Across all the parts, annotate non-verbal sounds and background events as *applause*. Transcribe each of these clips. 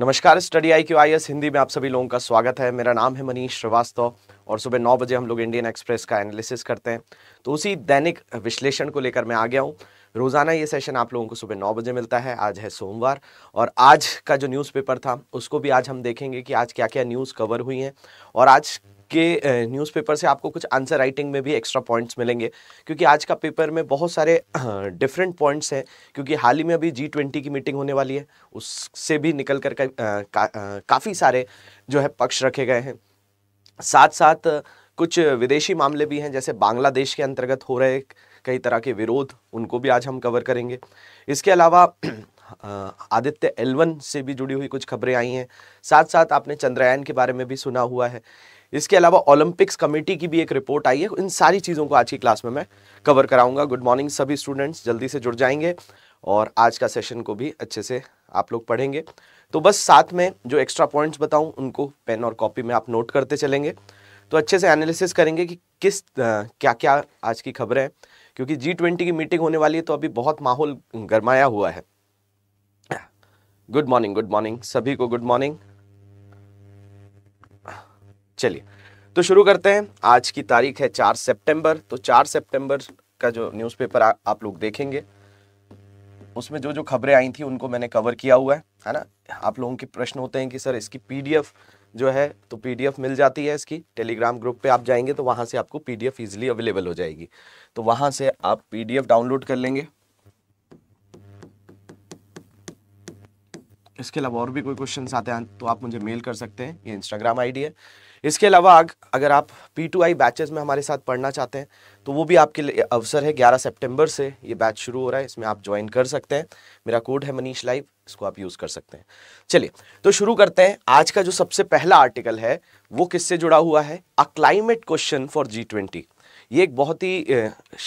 नमस्कार study I Q I S Hindi में आप सभी लोगों का स्वागत है मेरा नाम है मनीष श्रीवास्तव और सुबह नौ बजे हम लोग इंडियन एक्सप्रेस का एनालिसिस करते हैं तो उसी दैनिक विश्लेषण को लेकर मैं आ गया हूँ रोज़ाना ये सेशन आप लोगों को सुबह नौ बजे मिलता है आज है सोमवार और आज का जो न्यूज़पेपर था उसको भी आज हम देखेंगे कि आज क्या क्या न्यूज़ कवर हुई हैं और आज आपके न्यूज़पेपर से आपको कुछ आंसर राइटिंग में भी एक्स्ट्रा पॉइंट्स मिलेंगे क्योंकि आज का पेपर में बहुत सारे डिफरेंट पॉइंट्स हैं क्योंकि हाल ही में अभी जी ट्वेंटी की मीटिंग होने वाली है उससे भी निकल कर काफ़ी सारे जो है पक्ष रखे गए हैं साथ साथ कुछ विदेशी मामले भी हैं जैसे बांग्लादेश के अंतर्गत हो रहे कई तरह के विरोध उनको भी आज हम कवर करेंगे इसके अलावा आदित्य एलवन से भी जुड़ी हुई कुछ खबरें आई हैं साथ साथ आपने चंद्रयान के बारे में भी सुना हुआ है इसके अलावा ओलंपिक्स कमेटी की भी एक रिपोर्ट आई है इन सारी चीज़ों को आज की क्लास में मैं कवर कराऊंगा गुड मॉर्निंग सभी स्टूडेंट्स जल्दी से जुड़ जाएंगे और आज का सेशन को भी अच्छे से आप लोग पढ़ेंगे तो बस साथ में जो एक्स्ट्रा पॉइंट्स बताऊँ उनको पेन और कॉपी में आप नोट करते चलेंगे तो अच्छे से एनालिसिस करेंगे कि किस आ, क्या क्या आज की खबरें हैं क्योंकि जी ट्वेंटी की मीटिंग होने वाली है तो अभी बहुत माहौल गरमाया हुआ है गुड मॉर्निंग गुड मॉर्निंग सभी को गुड मॉर्निंग चलिए तो शुरू करते हैं आज की तारीख है चार सितंबर तो चार सितंबर का जो न्यूज़पेपर आप लोग देखेंगे उसमें जो जो खबरें आई थी उनको मैंने कवर किया हुआ है है ना आप लोगों के प्रश्न होते हैं कि सर इसकी पीडीएफ जो है तो पीडीएफ मिल जाती है इसकी टेलीग्राम ग्रुप पे आप जाएंगे तो वहां से आपको पीडीएफ इजीली अवेलेबल हो जाएगी तो वहां से आप पीडीएफ डाउनलोड कर लेंगे इसके अलावा और भी कोई क्वेश्चन आते हैं तो आप मुझे मेल कर सकते हैं ये इंस्टाग्राम आईडी है इसके अलावा अगर आप पी टू आई बैचेज़ में हमारे साथ पढ़ना चाहते हैं तो वो भी आपके लिए अवसर है 11 सितंबर से ये बैच शुरू हो रहा है इसमें आप ज्वाइन कर सकते हैं मेरा कोड है मनीष लाइव इसको आप यूज़ कर सकते हैं चलिए तो शुरू करते हैं आज का जो सबसे पहला आर्टिकल है वो किससे जुड़ा हुआ है a climate question for G twenty ये एक बहुत ही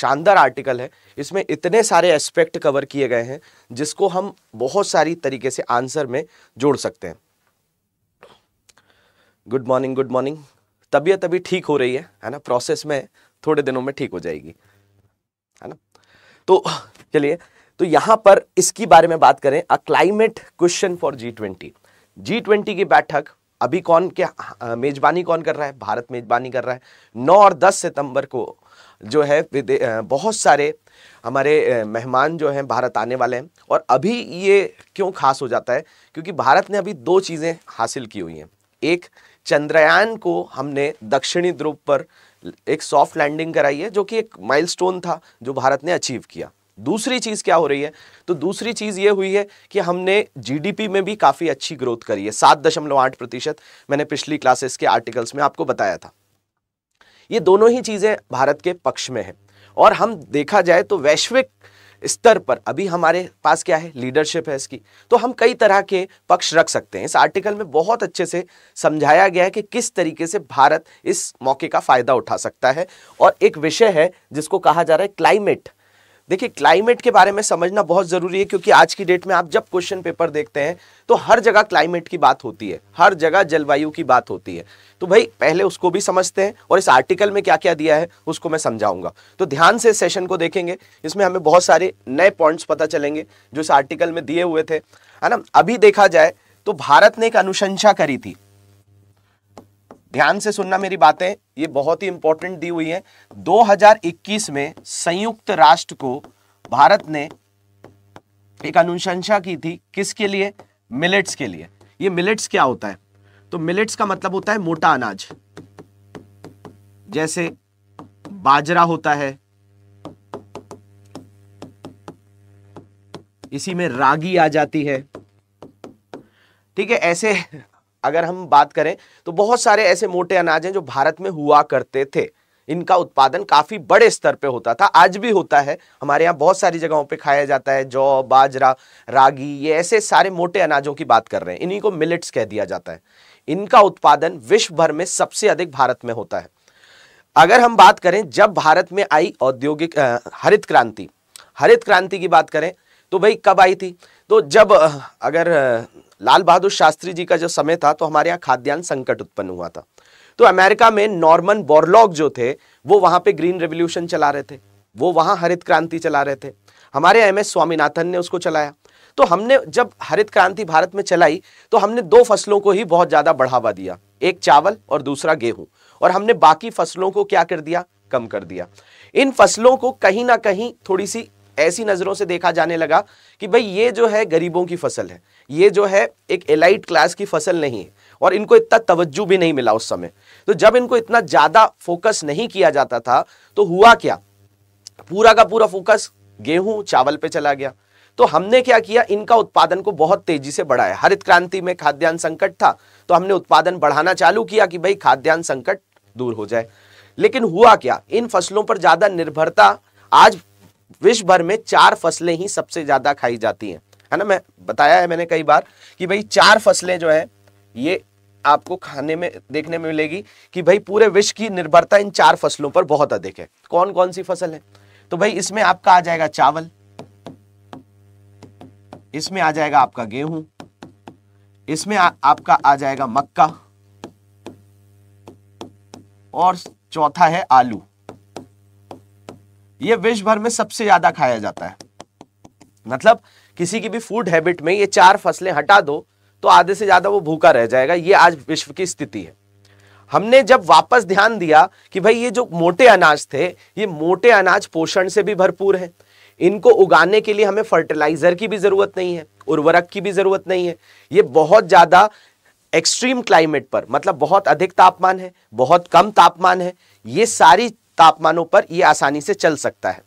शानदार आर्टिकल है इसमें इतने सारे एस्पेक्ट कवर किए गए हैं जिसको हम बहुत सारी तरीके से आंसर में जोड़ सकते हैं गुड मॉर्निंग गुड मॉर्निंग तबीयत अभी ठीक हो रही है है ना प्रोसेस में थोड़े दिनों में ठीक हो जाएगी है ना तो चलिए तो यहाँ पर इसकी बारे में बात करें a climate question for G twenty G twenty की बैठक अभी कौन क्या मेजबानी कौन कर रहा है भारत मेजबानी कर रहा है नौ और दस सितंबर को जो है बहुत सारे हमारे मेहमान जो हैं भारत आने वाले हैं और अभी ये क्यों खास हो जाता है क्योंकि भारत ने अभी दो चीज़ें हासिल की हुई हैं एक चंद्रयान को हमने दक्षिणी ध्रुव पर एक सॉफ्ट लैंडिंग कराई है जो कि एक माइलस्टोन था जो भारत ने अचीव किया दूसरी चीज़ क्या हो रही है तो दूसरी चीज़ ये हुई है कि हमने जीडीपी में भी काफ़ी अच्छी ग्रोथ करी है सात दशमलव आठ प्रतिशत मैंने पिछली क्लासेस के आर्टिकल्स में आपको बताया था ये दोनों ही चीज़ें भारत के पक्ष में है और हम देखा जाए तो वैश्विक स्तर पर अभी हमारे पास क्या है लीडरशिप है इसकी तो हम कई तरह के पक्ष रख सकते हैं इस आर्टिकल में बहुत अच्छे से समझाया गया है कि किस तरीके से भारत इस मौके का फायदा उठा सकता है और एक विषय है जिसको कहा जा रहा है क्लाइमेट देखिए क्लाइमेट के बारे में समझना बहुत ज़रूरी है क्योंकि आज की डेट में आप जब क्वेश्चन पेपर देखते हैं तो हर जगह क्लाइमेट की बात होती है हर जगह जलवायु की बात होती है तो भाई पहले उसको भी समझते हैं और इस आर्टिकल में क्या क्या दिया है उसको मैं समझाऊंगा तो ध्यान से सेशन को देखेंगे इसमें हमें बहुत सारे नए पॉइंट्स पता चलेंगे जो इस आर्टिकल में दिए हुए थे है ना अभी देखा जाए तो भारत ने एक अनुशंसा करी थी ध्यान से सुनना मेरी बातें ये बहुत ही इंपॉर्टेंट दी हुई है 2021 में संयुक्त राष्ट्र को भारत ने एक अनुशंसा की थी किसके लिए मिलेट्स के लिए ये मिलेट्स क्या होता है तो मिलेट्स का मतलब होता है मोटा अनाज जैसे बाजरा होता है इसी में रागी आ जाती है ठीक है ऐसे अगर हम बात करें तो बहुत सारे ऐसे मोटे अनाज हैं जो भारत में हुआ करते थे इनका उत्पादन काफ़ी बड़े स्तर पे होता था आज भी होता है हमारे यहाँ बहुत सारी जगहों पे खाया जाता है जौ बाजरा रागी ये ऐसे सारे मोटे अनाजों की बात कर रहे हैं इन्हीं को मिलेट्स कह दिया जाता है इनका उत्पादन विश्व भर में सबसे अधिक भारत में होता है अगर हम बात करें जब भारत में आई औद्योगिक हरित क्रांति हरित क्रांति की बात करें तो भाई कब आई थी तो जब अगर लाल बहादुर शास्त्री जी का जो समय था तो हमारे यहाँ खाद्यान्न संकट उत्पन्न हुआ था तो अमेरिका में नॉर्मन बोरलॉग जो थे वो वहां पे ग्रीन रेवोल्यूशन चला रहे थे वो वहां हरित क्रांति चला रहे थे हमारे एम एस स्वामीनाथन ने उसको चलाया तो हमने जब हरित क्रांति भारत में चलाई तो हमने दो फसलों को ही बहुत ज़्यादा बढ़ावा दिया एक चावल और दूसरा गेहूं और हमने बाकी फसलों को क्या कर दिया कम कर दिया इन फसलों को कहीं ना कहीं थोड़ी सी ऐसी नज़रों से देखा जाने लगा कि भाई ये जो है गरीबों की फसल है ये जो है एक एलाइट क्लास की फसल नहीं है और इनको इतना तवज्जो भी नहीं मिला उस समय तो जब इनको इतना ज़्यादा फोकस नहीं किया जाता था तो हुआ क्या पूरा का पूरा फोकस गेहूं चावल पे चला गया तो हमने क्या किया इनका उत्पादन को बहुत तेजी से बढ़ाया हरित क्रांति में खाद्यान्न संकट था तो हमने उत्पादन बढ़ाना चालू किया कि भाई खाद्यान्न संकट दूर हो जाए लेकिन हुआ क्या इन फसलों पर ज़्यादा निर्भरता आज विश्व भर में चार फसलें ही सबसे ज़्यादा खाई जाती हैं है ना मैं बताया है मैंने कई बार कि भाई चार फसलें जो है ये आपको खाने में देखने में मिलेगी कि भाई पूरे विश्व की निर्भरता इन चार फसलों पर बहुत अधिक है कौन कौन सी फसल है तो भाई इसमें आपका आ जाएगा चावल इसमें आ जाएगा आपका गेहूं इसमें आ, आपका आ जाएगा मक्का और चौथा है आलू यह विश्व भर में सबसे ज्यादा खाया जाता है मतलब किसी की भी फूड हैबिट में ये चार फसलें हटा दो तो आधे से ज़्यादा वो भूखा रह जाएगा ये आज विश्व की स्थिति है हमने जब वापस ध्यान दिया कि भाई ये जो मोटे अनाज थे ये मोटे अनाज पोषण से भी भरपूर है इनको उगाने के लिए हमें फर्टिलाइजर की भी ज़रूरत नहीं है उर्वरक की भी ज़रूरत नहीं है ये बहुत ज़्यादा एक्सट्रीम क्लाइमेट पर मतलब बहुत अधिक तापमान है बहुत कम तापमान है ये सारी तापमानों पर ये आसानी से चल सकता है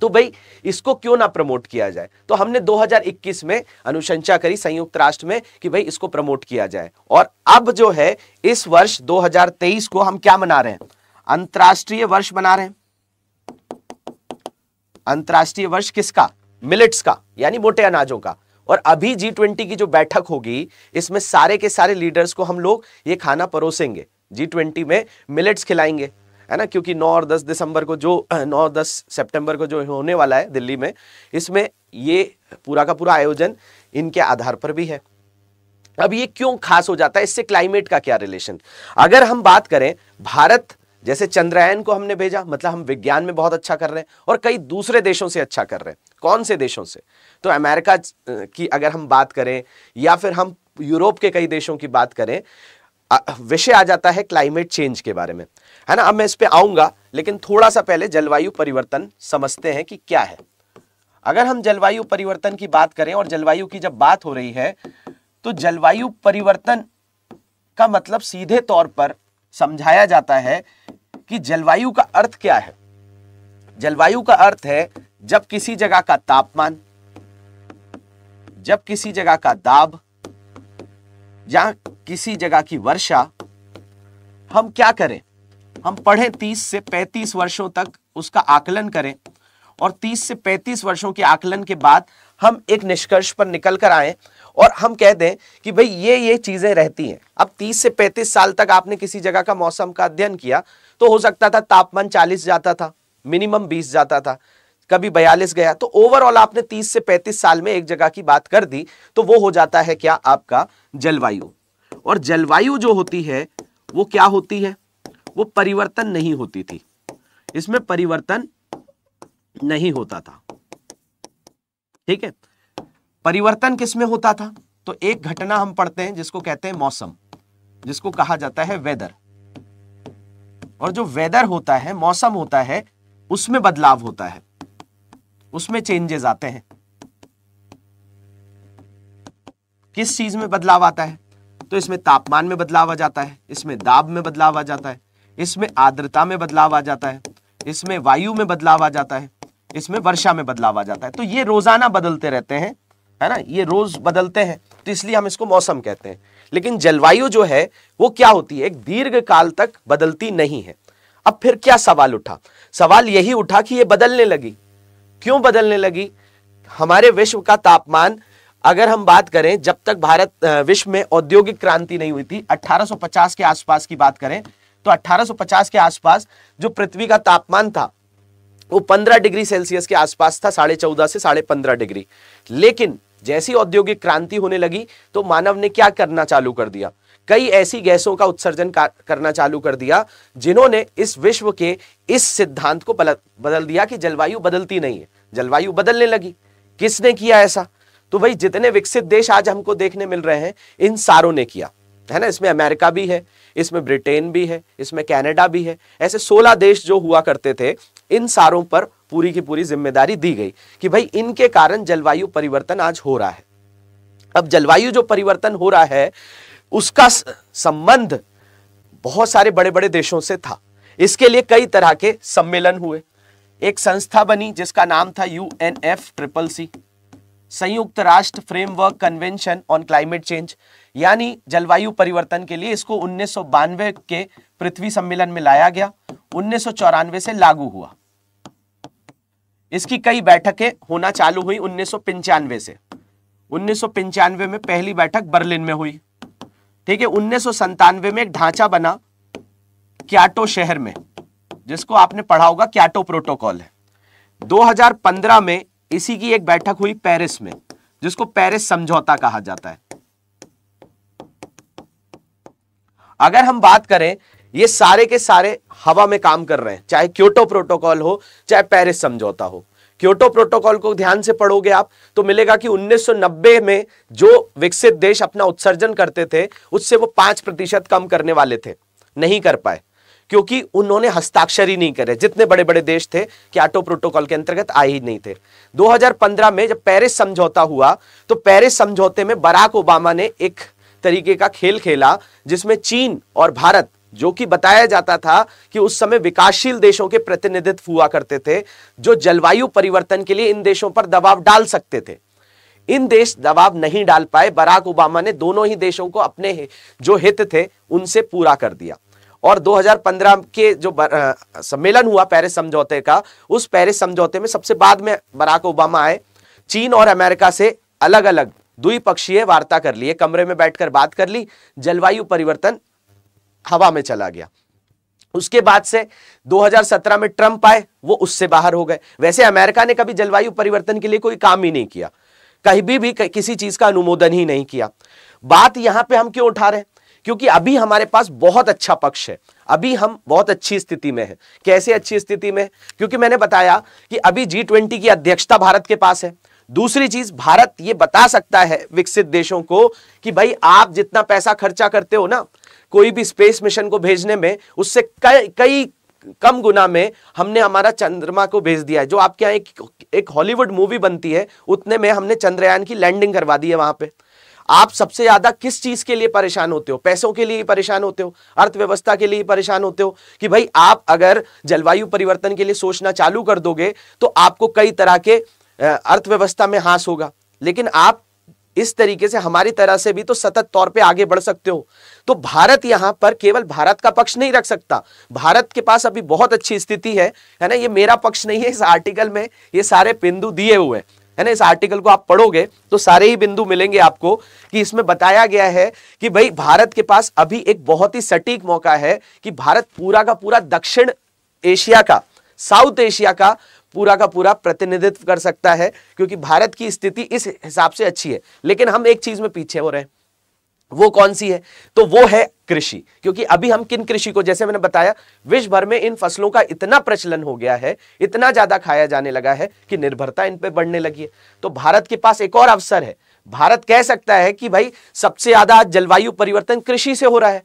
तो भाई इसको क्यों ना प्रमोट किया जाए तो हमने 2021 में अनुशंसा करी संयुक्त राष्ट्र में कि भाई इसको प्रमोट किया जाए और अब जो है इस वर्ष 2023 को हम क्या मना रहे हैं अंतरराष्ट्रीय वर्ष मना रहे हैं अंतरराष्ट्रीय वर्ष किसका मिलेट्स का यानी मोटे अनाजों का और अभी जी ट्वेंटी की जो बैठक होगी इसमें सारे के सारे लीडर्स को हम लोग ये खाना परोसेंगे जी ट्वेंटी में मिलेट्स खिलाएंगे है ना क्योंकि 9 और 10 दिसंबर को जो 9 *clears throat* और 10 सितंबर को जो होने वाला है दिल्ली में इसमें ये पूरा का पूरा आयोजन इनके आधार पर भी है अब ये क्यों खास हो जाता है इससे क्लाइमेट का क्या रिलेशन अगर हम बात करें भारत जैसे चंद्रयान को हमने भेजा मतलब हम विज्ञान में बहुत अच्छा कर रहे हैं और कई दूसरे देशों से अच्छा कर रहे हैं कौन से देशों से तो अमेरिका की अगर हम बात करें या फिर हम यूरोप के कई देशों की बात करें विषय आ जाता है क्लाइमेट चेंज के बारे में है ना अब मैं इस पर आऊंगा लेकिन थोड़ा सा पहले जलवायु परिवर्तन समझते हैं कि क्या है अगर हम जलवायु परिवर्तन की बात करें और जलवायु की जब बात हो रही है तो जलवायु परिवर्तन का मतलब सीधे तौर पर समझाया जाता है कि जलवायु का अर्थ क्या है जलवायु का अर्थ है जब किसी जगह का तापमान जब किसी जगह का दाब या किसी जगह की वर्षा हम क्या करें हम पढ़ें 30 से 35 वर्षों तक उसका आकलन करें और 30 से 35 वर्षों के आकलन के बाद हम एक निष्कर्ष पर निकल कर आए और हम कह दें कि भाई ये ये चीज़ें रहती हैं अब 30 से 35 साल तक आपने किसी जगह का मौसम का अध्ययन किया तो हो सकता था तापमान 40 जाता था मिनिमम 20 जाता था कभी बयालीस गया तो ओवरऑल आपने तीस से पैंतीस साल में एक जगह की बात कर दी तो वो हो जाता है क्या आपका जलवायु और जलवायु जो होती है वो क्या होती है वो परिवर्तन नहीं होती थी इसमें परिवर्तन नहीं होता था ठीक है परिवर्तन किसमें होता था तो एक घटना हम पढ़ते हैं जिसको कहते हैं मौसम जिसको कहा जाता है वेदर और जो वेदर होता है मौसम होता है उसमें बदलाव होता है उसमें चेंजेस आते हैं किस चीज में बदलाव आता है तो इसमें तापमान में बदलाव आ जाता है इसमें दाब में बदलाव आ जाता है इसमें आर्द्रता में बदलाव आ जाता है इसमें वायु में बदलाव आ जाता है इसमें वर्षा में बदलाव आ जाता है तो ये रोजाना बदलते रहते हैं है ना ये रोज बदलते हैं तो इसलिए हम इसको मौसम कहते हैं लेकिन जलवायु जो है वो क्या होती है एक दीर्घ काल तक बदलती नहीं है अब फिर क्या सवाल उठा सवाल यही उठा कि ये बदलने लगी क्यों बदलने लगी हमारे विश्व का तापमान अगर हम बात करें जब तक भारत विश्व में औद्योगिक क्रांति नहीं हुई थी 1850 के आसपास की बात करें तो 1850 के आसपास जो पृथ्वी का तापमान था वो 15 डिग्री सेल्सियस के आसपास था साढ़े चौदह से साढ़े पंद्रह डिग्री लेकिन जैसी औद्योगिक क्रांति होने लगी तो मानव ने क्या करना चालू कर दिया कई ऐसी गैसों का उत्सर्जन करना चालू कर दिया जिन्होंने इस विश्व के इस सिद्धांत को बदल दिया कि जलवायु बदलती नहीं है जलवायु बदलने लगी किसने किया ऐसा तो भाई जितने विकसित देश आज हमको देखने मिल रहे हैं इन सारों ने किया है ना इसमें अमेरिका भी है इसमें ब्रिटेन भी है इसमें कैनेडा भी है ऐसे 16 देश जो हुआ करते थे इन सारों पर पूरी की पूरी जिम्मेदारी दी गई कि भाई इनके कारण जलवायु परिवर्तन आज हो रहा है अब जलवायु जो परिवर्तन हो रहा है उसका संबंध बहुत सारे बड़े बड़े देशों से था इसके लिए कई तरह के सम्मेलन हुए एक संस्था बनी जिसका नाम था U N F triple C संयुक्त राष्ट्र framework convention on climate change यानी जलवायु परिवर्तन के लिए इसको उन्नीस के पृथ्वी सम्मेलन में लाया गया उन्नीस से लागू हुआ इसकी कई बैठकें होना चालू हुई उन्नीस से उन्नीस में पहली बैठक बर्लिन में हुई ठीक है उन्नीस में एक ढांचा बना क्याटो शहर में जिसको आपने पढ़ा होगा क्याटो प्रोटोकॉल है 2015 में इसी की एक बैठक हुई पेरिस में जिसको पेरिस समझौता कहा जाता है अगर हम बात करें ये सारे के सारे हवा में काम कर रहे हैं चाहे क्योटो प्रोटोकॉल हो चाहे पेरिस समझौता हो क्योटो प्रोटोकॉल को ध्यान से पढ़ोगे आप तो मिलेगा कि 1990 में जो विकसित देश अपना उत्सर्जन करते थे उससे वो पांच प्रतिशत कम करने वाले थे नहीं कर पाए क्योंकि उन्होंने हस्ताक्षर ही नहीं करे जितने बड़े बड़े देश थे क्याटो प्रोटोकॉल के अंतर्गत आए ही नहीं थे 2015 में जब पेरिस समझौता हुआ तो पेरिस समझौते में बराक ओबामा ने एक तरीके का खेल खेला जिसमें चीन और भारत जो कि बताया जाता था कि उस समय विकासशील देशों के प्रतिनिधित्व हुआ करते थे जो जलवायु परिवर्तन के लिए इन देशों पर दबाव डाल सकते थे इन देश दबाव नहीं डाल पाए बराक ओबामा ने दोनों ही देशों को अपने जो हित थे उनसे पूरा कर दिया और 2015 के जो सम्मेलन हुआ पेरिस समझौते का उस पेरिस समझौते में सबसे बाद में बराक ओबामा आए चीन और अमेरिका से अलग अलग द्विपक्षीय वार्ता कर ली कमरे में बैठकर बात कर ली जलवायु परिवर्तन हवा में चला गया उसके बाद से 2017 में ट्रंप आए वो उससे बाहर हो गए वैसे अमेरिका ने कभी जलवायु परिवर्तन के लिए कोई काम ही नहीं किया कहीं भी, भी किसी चीज का अनुमोदन ही नहीं किया बात यहां पे हम क्यों उठा रहे क्योंकि अभी हमारे पास बहुत अच्छा पक्ष है अभी हम बहुत अच्छी स्थिति में हैं कैसे अच्छी स्थिति में क्योंकि मैंने बताया कि अभी जी ट्वेंटी की अध्यक्षता भारत के पास है दूसरी चीज भारत ये बता सकता है विकसित देशों को कि भाई आप जितना पैसा खर्चा करते हो ना कोई भी स्पेस मिशन को भेजने में उससे कई कम गुना में हमने हमारा चंद्रमा को भेज दिया है जो आपके यहाँ एक एक हॉलीवुड मूवी बनती है उतने में हमने चंद्रयान की लैंडिंग करवा दी है वहां पे आप सबसे ज्यादा किस चीज के लिए परेशान होते हो पैसों के लिए परेशान होते हो अर्थव्यवस्था के लिए परेशान होते हो कि भाई आप अगर जलवायु परिवर्तन के लिए सोचना चालू कर दोगे तो आपको कई तरह के अर्थव्यवस्था में हास होगा लेकिन आप इस तरीके से हमारी तरह से भी तो सतत तौर पे आगे बढ़ सकते हो तो भारत यहां पर केवल भारत का पक्ष नहीं रख सकता भारत के पास अभी बहुत अच्छी स्थिति है है ना ये मेरा पक्ष नहीं है इस आर्टिकल में ये सारे बिंदु दिए हुए है ना इस आर्टिकल को आप पढ़ोगे तो सारे ही बिंदु मिलेंगे आपको कि इसमें बताया गया है कि भाई भारत के पास अभी एक बहुत ही सटीक मौका है कि भारत पूरा का पूरा दक्षिण एशिया का साउथ एशिया का पूरा का पूरा प्रतिनिधित्व कर सकता है क्योंकि भारत की स्थिति इस हिसाब से अच्छी है लेकिन हम एक चीज में पीछे हो रहे हैं वो कौन सी है तो वो है कृषि क्योंकि अभी हम किन कृषि को जैसे मैंने बताया विश्व भर में इन फसलों का इतना प्रचलन हो गया है इतना ज्यादा खाया जाने लगा है कि निर्भरता इन पे बढ़ने लगी है तो भारत के पास एक और अवसर है भारत कह सकता है कि भाई सबसे ज्यादा जलवायु परिवर्तन कृषि से हो रहा है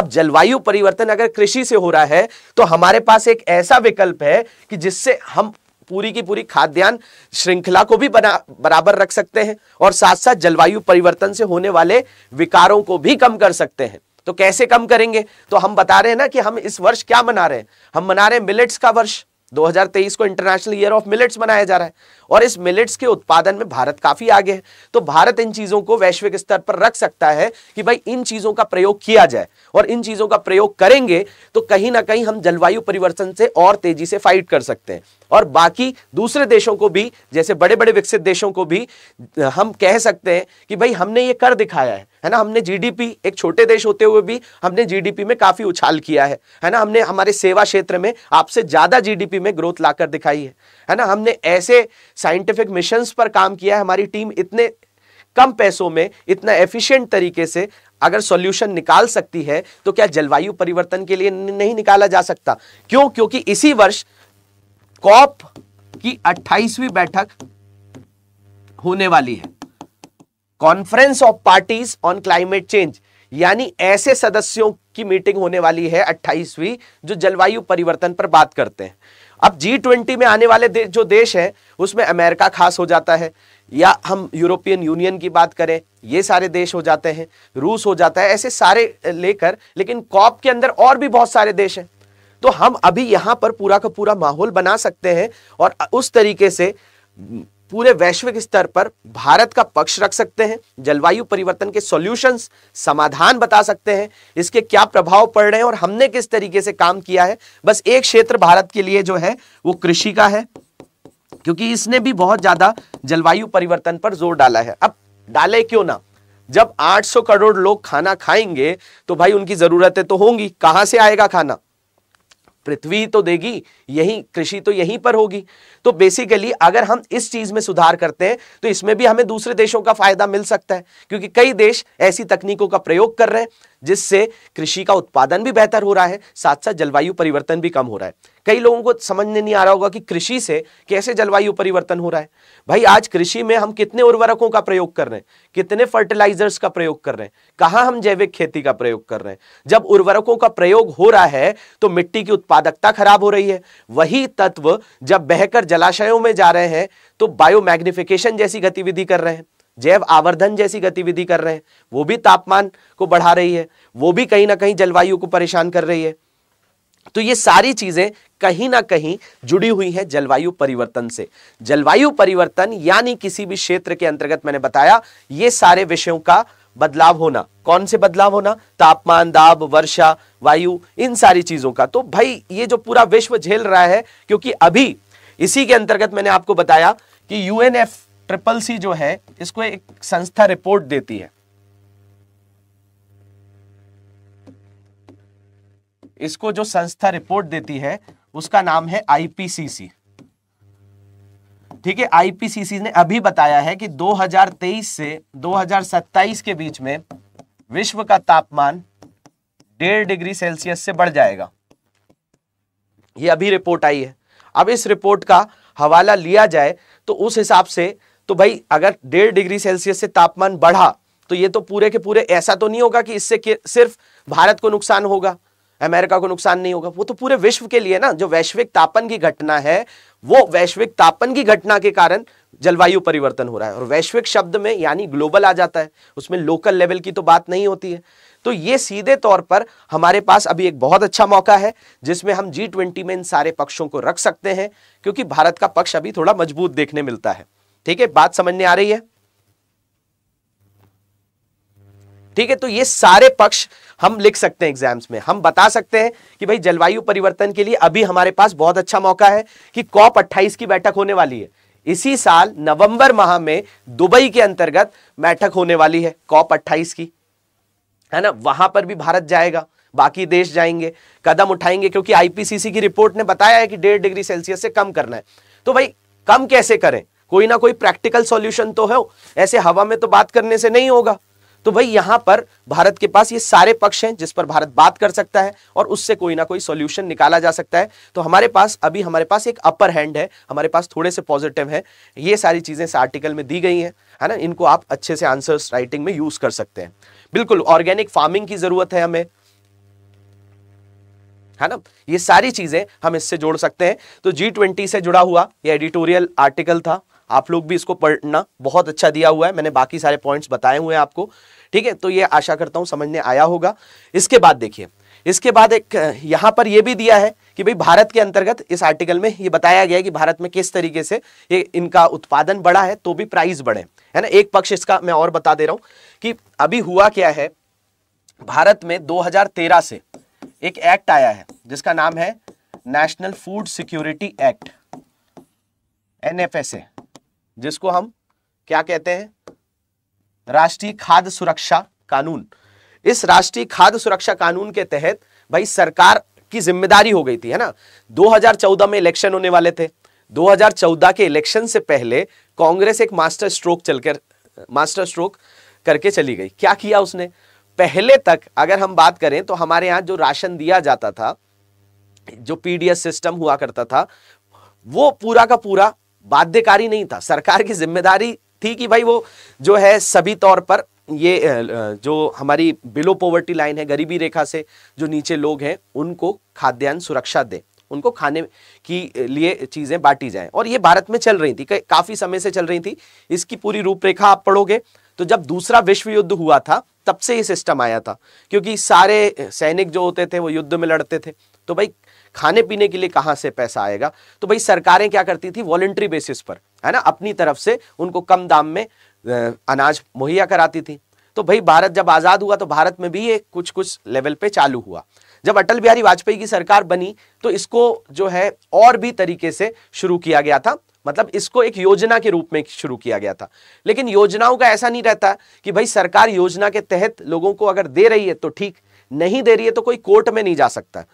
अब जलवायु परिवर्तन अगर कृषि से हो रहा है तो हमारे पास एक ऐसा विकल्प है कि जिससे हम पूरी की पूरी खाद्यान्न श्रृंखला को भी बना बराबर रख सकते हैं और साथ साथ जलवायु परिवर्तन से होने वाले विकारों को भी कम कर सकते हैं तो कैसे कम करेंगे तो हम बता रहे हैं ना कि हम इस वर्ष क्या मना रहे हैं हम मना रहे हैं मिलेट्स का वर्ष 2023 को इंटरनेशनल ईयर ऑफ मिलेट्स मनाया जा रहा है और इस मिलेट्स के उत्पादन में भारत काफी आगे है तो भारत इन चीजों को वैश्विक स्तर पर रख सकता है कि भाई इन चीजों का प्रयोग किया जाए और इन चीजों का प्रयोग करेंगे तो कहीं ना कहीं हम जलवायु परिवर्तन से और तेजी से फाइट कर सकते हैं और बाकी दूसरे देशों को भी जैसे बड़े बड़े विकसित देशों को भी हम कह सकते हैं कि भाई हमने ये कर दिखाया है है ना हमने जीडीपी एक छोटे देश होते हुए भी हमने जीडीपी में काफी उछाल किया है है ना हमने हमारे सेवा क्षेत्र में आपसे ज्यादा जीडीपी इंडस्ट्री में ग्रोथ लाकर दिखाई है है ना हमने ऐसे साइंटिफिक मिशंस पर काम किया है हमारी टीम इतने कम पैसों में इतना एफिशिएंट तरीके से अगर सॉल्यूशन निकाल सकती है तो क्या जलवायु परिवर्तन के लिए नहीं निकाला जा सकता क्यों क्योंकि इसी वर्ष कॉप की अट्ठाईसवीं बैठक होने वाली है conference of parties on climate change यानी ऐसे सदस्यों की मीटिंग होने वाली है 28वीं जो जलवायु परिवर्तन पर बात करते हैं अब जी ट्वेंटी में आने वाले दे, जो देश है उसमें अमेरिका खास हो जाता है या हम यूरोपियन यूनियन की बात करें ये सारे देश हो जाते हैं रूस हो जाता है ऐसे सारे लेकर लेकिन कॉप के अंदर और भी बहुत सारे देश हैं तो हम अभी यहाँ पर पूरा का पूरा माहौल बना सकते हैं और उस तरीके से पूरे वैश्विक स्तर पर भारत का पक्ष रख सकते हैं जलवायु परिवर्तन के सॉल्यूशंस समाधान बता सकते हैं इसके क्या प्रभाव पड़ रहे हैं और हमने किस तरीके से काम किया है बस एक क्षेत्र भारत के लिए जो है वो कृषि का है क्योंकि इसने भी बहुत ज्यादा जलवायु परिवर्तन पर जोर डाला है अब डाले क्यों ना जब 800 करोड़ लोग खाना खाएंगे तो भाई उनकी जरूरतें तो होंगी कहां से आएगा खाना पृथ्वी तो देगी यही कृषि तो यहीं पर होगी तो बेसिकली अगर हम इस चीज में सुधार करते हैं तो इसमें भी हमें दूसरे देशों का फायदा मिल सकता है क्योंकि कई देश ऐसी तकनीकों का प्रयोग कर रहे हैं जिससे कृषि का उत्पादन भी बेहतर हो रहा है साथ साथ जलवायु परिवर्तन भी कम हो रहा है कई लोगों को समझ नहीं आ रहा होगा कि कृषि से कैसे जलवायु परिवर्तन हो रहा है भाई आज कृषि में हम कितने उर्वरकों का प्रयोग कर रहे हैं कितने फर्टिलाइजर्स का प्रयोग कर रहे हैं कहाँ हम जैविक खेती का प्रयोग कर रहे हैं जब उर्वरकों का प्रयोग हो रहा है तो मिट्टी की उत्पादकता खराब हो रही है वही तत्व जब बहकर जलाशयों में जा रहे हैं तो बायोमैग्निफिकेशन जैसी गतिविधि कर रहे हैं जैव आवर्धन जैसी गतिविधि कर रहे हैं वो भी तापमान को बढ़ा रही है वो भी कहीं ना कहीं जलवायु को परेशान कर रही है तो ये सारी चीजें कहीं ना कहीं जुड़ी हुई है जलवायु परिवर्तन से जलवायु परिवर्तन यानी किसी भी क्षेत्र के अंतर्गत मैंने बताया ये सारे विषयों का बदलाव होना कौन से बदलाव होना तापमान दाब वर्षा वायु इन सारी चीजों का तो भाई ये जो पूरा विश्व झेल रहा है क्योंकि अभी इसी के अंतर्गत मैंने आपको बताया कि यूएनएफ ट्रिपल सी जो है इसको एक संस्था रिपोर्ट देती है इसको जो संस्था रिपोर्ट देती है उसका नाम है आईपीसीसी ठीक है आईपीसीसी ने अभी बताया है कि 2023 से 2027 के बीच में विश्व का तापमान डेढ़ डिग्री सेल्सियस से बढ़ जाएगा यह अभी रिपोर्ट आई है अब इस रिपोर्ट का हवाला लिया जाए तो उस हिसाब से तो भाई अगर डेढ़ डिग्री सेल्सियस से तापमान बढ़ा तो ये तो पूरे के पूरे ऐसा तो नहीं होगा कि इससे सिर्फ भारत को नुकसान होगा अमेरिका को नुकसान नहीं होगा वो तो पूरे विश्व के लिए ना जो वैश्विक तापन की घटना है वो वैश्विक तापन की घटना के कारण जलवायु परिवर्तन हो रहा है और वैश्विक शब्द में यानी ग्लोबल आ जाता है उसमें लोकल लेवल की तो बात नहीं होती है तो ये सीधे तौर पर हमारे पास अभी एक बहुत अच्छा मौका है जिसमें हम जी ट्वेंटी में इन सारे पक्षों को रख सकते हैं क्योंकि भारत का पक्ष अभी थोड़ा मजबूत देखने मिलता है ठीक है बात समझने आ रही है ठीक है तो ये सारे पक्ष हम लिख सकते हैं एग्जाम्स में हम बता सकते हैं कि भाई जलवायु परिवर्तन के लिए अभी हमारे पास बहुत अच्छा मौका है कि कॉप 28 की बैठक होने वाली है इसी साल नवंबर माह में दुबई के अंतर्गत बैठक होने वाली है कॉप 28 की है ना वहां पर भी भारत जाएगा बाकी देश जाएंगे कदम उठाएंगे क्योंकि आईपीसीसी की रिपोर्ट ने बताया है कि डेढ़ डिग्री सेल्सियस से कम करना है तो भाई कम कैसे करें कोई ना कोई प्रैक्टिकल सॉल्यूशन तो हो ऐसे हवा में तो बात करने से नहीं होगा तो भाई यहां पर भारत के पास ये सारे पक्ष हैं जिस पर भारत बात कर सकता है और उससे कोई ना कोई सॉल्यूशन निकाला जा सकता है तो हमारे पास अभी हमारे पास एक अपर हैंड है हमारे पास थोड़े से पॉजिटिव है ये सारी चीजें इस आर्टिकल में दी गई हैं है ना इनको आप अच्छे से आंसर राइटिंग में यूज कर सकते हैं बिल्कुल ऑर्गेनिक फार्मिंग की जरूरत है हमें है ना ये सारी चीजें हम इससे जोड़ सकते हैं तो जी ट्वेंटी से जुड़ा हुआ ये एडिटोरियल आर्टिकल था आप लोग भी इसको पढ़ना बहुत अच्छा दिया हुआ है मैंने बाकी सारे पॉइंट्स बताए हुए हैं आपको ठीक है तो ये आशा करता हूँ समझने आया होगा इसके बाद देखिए इसके बाद एक यहाँ पर यह भी दिया है कि भाई भारत के अंतर्गत इस आर्टिकल में ये बताया गया है कि भारत में किस तरीके से ये इनका उत्पादन बढ़ा है तो भी प्राइस बढ़े है ना एक पक्ष इसका मैं और बता दे रहा हूँ कि अभी हुआ क्या है भारत में 2013 से एक एक्ट आया है जिसका नाम है national food security act NFSA जिसको हम क्या कहते हैं राष्ट्रीय खाद्य सुरक्षा कानून इस राष्ट्रीय खाद्य सुरक्षा कानून के तहत भाई सरकार की जिम्मेदारी हो गई थी है ना 2014 में इलेक्शन होने वाले थे 2014 के इलेक्शन से पहले कांग्रेस एक मास्टर स्ट्रोक चलकर मास्टर स्ट्रोक करके चली गई क्या किया उसने पहले तक अगर हम बात करें तो हमारे यहां जो राशन दिया जाता था जो पीडीएस सिस्टम हुआ करता था वो पूरा का पूरा बाध्यकारी नहीं था सरकार की जिम्मेदारी थी कि भाई वो जो है सभी तौर पर ये जो हमारी बिलो पॉवर्टी लाइन है गरीबी रेखा से जो नीचे लोग हैं उनको खाद्यान्न सुरक्षा दें उनको खाने की लिए चीज़ें बांटी जाएं और ये भारत में चल रही थी काफ़ी समय से चल रही थी इसकी पूरी रूपरेखा आप पढ़ोगे तो जब दूसरा विश्व युद्ध हुआ था तब से ये सिस्टम आया था क्योंकि सारे सैनिक जो होते थे वो युद्ध में लड़ते थे तो भाई खाने पीने के लिए कहां से पैसा आएगा तो भाई सरकारें क्या करती थी वॉलेंट्री बेसिस पर है ना अपनी तरफ से उनको कम दाम में अनाज मुहैया कराती थी तो भाई भारत जब आज़ाद हुआ तो भारत में भी ये कुछ कुछ लेवल पे चालू हुआ जब अटल बिहारी वाजपेयी की सरकार बनी तो इसको जो है और भी तरीके से शुरू किया गया था मतलब इसको एक योजना के रूप में शुरू किया गया था लेकिन योजनाओं का ऐसा नहीं रहता कि भाई सरकार योजना के तहत लोगों को अगर दे रही है तो ठीक नहीं दे रही है तो कोई कोर्ट में नहीं जा सकता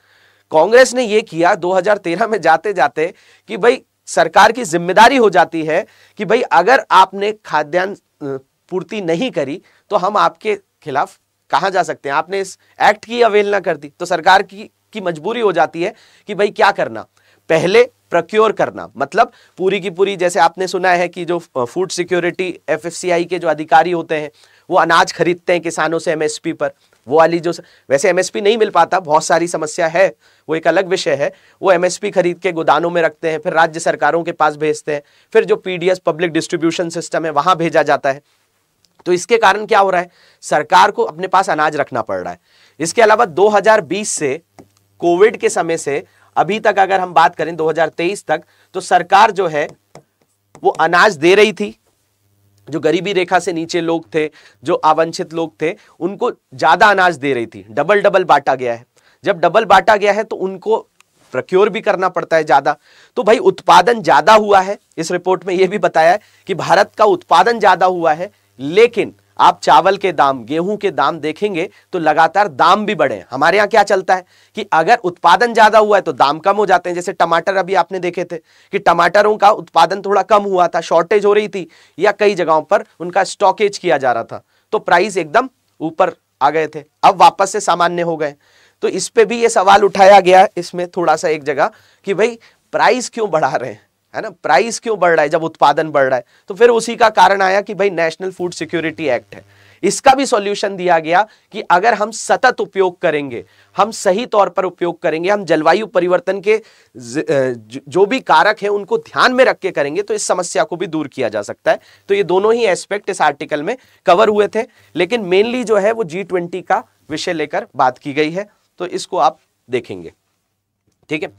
कांग्रेस ने यह किया 2013 में जाते जाते कि भाई सरकार की जिम्मेदारी हो जाती है कि भाई अगर आपने खाद्यान्न पूर्ति नहीं करी तो हम आपके खिलाफ कहा जा सकते हैं आपने इस एक्ट की अवेलना कर दी तो सरकार की की मजबूरी हो जाती है कि भाई क्या करना पहले प्रक्योर करना मतलब पूरी की पूरी जैसे आपने सुना है कि जो फूड सिक्योरिटी एफएफसीआई के जो अधिकारी होते हैं वो अनाज खरीदते हैं किसानों से एमएसपी पर वो वाली जो वैसे एमएसपी नहीं मिल पाता बहुत सारी समस्या है वो एक अलग विषय है वो एमएसपी खरीद के गोदानों में रखते हैं फिर राज्य सरकारों के पास भेजते हैं फिर जो पीडीएस पब्लिक डिस्ट्रीब्यूशन सिस्टम है वहां भेजा जाता है तो इसके कारण क्या हो रहा है सरकार को अपने पास अनाज रखना पड़ रहा है इसके अलावा 2020 से कोविड के समय से अभी तक अगर हम बात करें 2023 तक तो सरकार जो है वो अनाज दे रही थी जो गरीबी रेखा से नीचे लोग थे जो आवंछित लोग थे उनको ज़्यादा अनाज दे रही थी डबल डबल बांटा गया है जब डबल बांटा गया है तो उनको प्रक्योर भी करना पड़ता है ज़्यादा तो भाई उत्पादन ज़्यादा हुआ है इस रिपोर्ट में यह भी बताया है कि भारत का उत्पादन ज़्यादा हुआ है लेकिन आप चावल के दाम गेहूं के दाम देखेंगे तो लगातार दाम भी बढ़े हमारे यहाँ क्या चलता है कि अगर उत्पादन ज्यादा हुआ है तो दाम कम हो जाते हैं जैसे टमाटर अभी आपने देखे थे कि टमाटरों का उत्पादन थोड़ा कम हुआ था शॉर्टेज हो रही थी या कई जगहों पर उनका स्टॉकेज किया जा रहा था तो प्राइस एकदम ऊपर आ गए थे अब वापस से सामान्य हो गए तो इस पर भी ये सवाल उठाया गया इसमें थोड़ा सा एक जगह कि भाई प्राइस क्यों बढ़ा रहे हैं है ना प्राइस क्यों बढ़ रहा है जब उत्पादन बढ़ रहा है तो फिर उसी का कारण आया कि भाई नेशनल फूड सिक्योरिटी एक्ट है इसका भी सॉल्यूशन दिया गया कि अगर हम सतत उपयोग करेंगे हम सही तौर पर उपयोग करेंगे हम जलवायु परिवर्तन के जो भी कारक हैं उनको ध्यान में रख के करेंगे तो इस समस्या को भी दूर किया जा सकता है तो ये दोनों ही एस्पेक्ट इस आर्टिकल में कवर हुए थे लेकिन मेनली जो है वो जी का विषय लेकर बात की गई है तो इसको आप देखेंगे ठीक है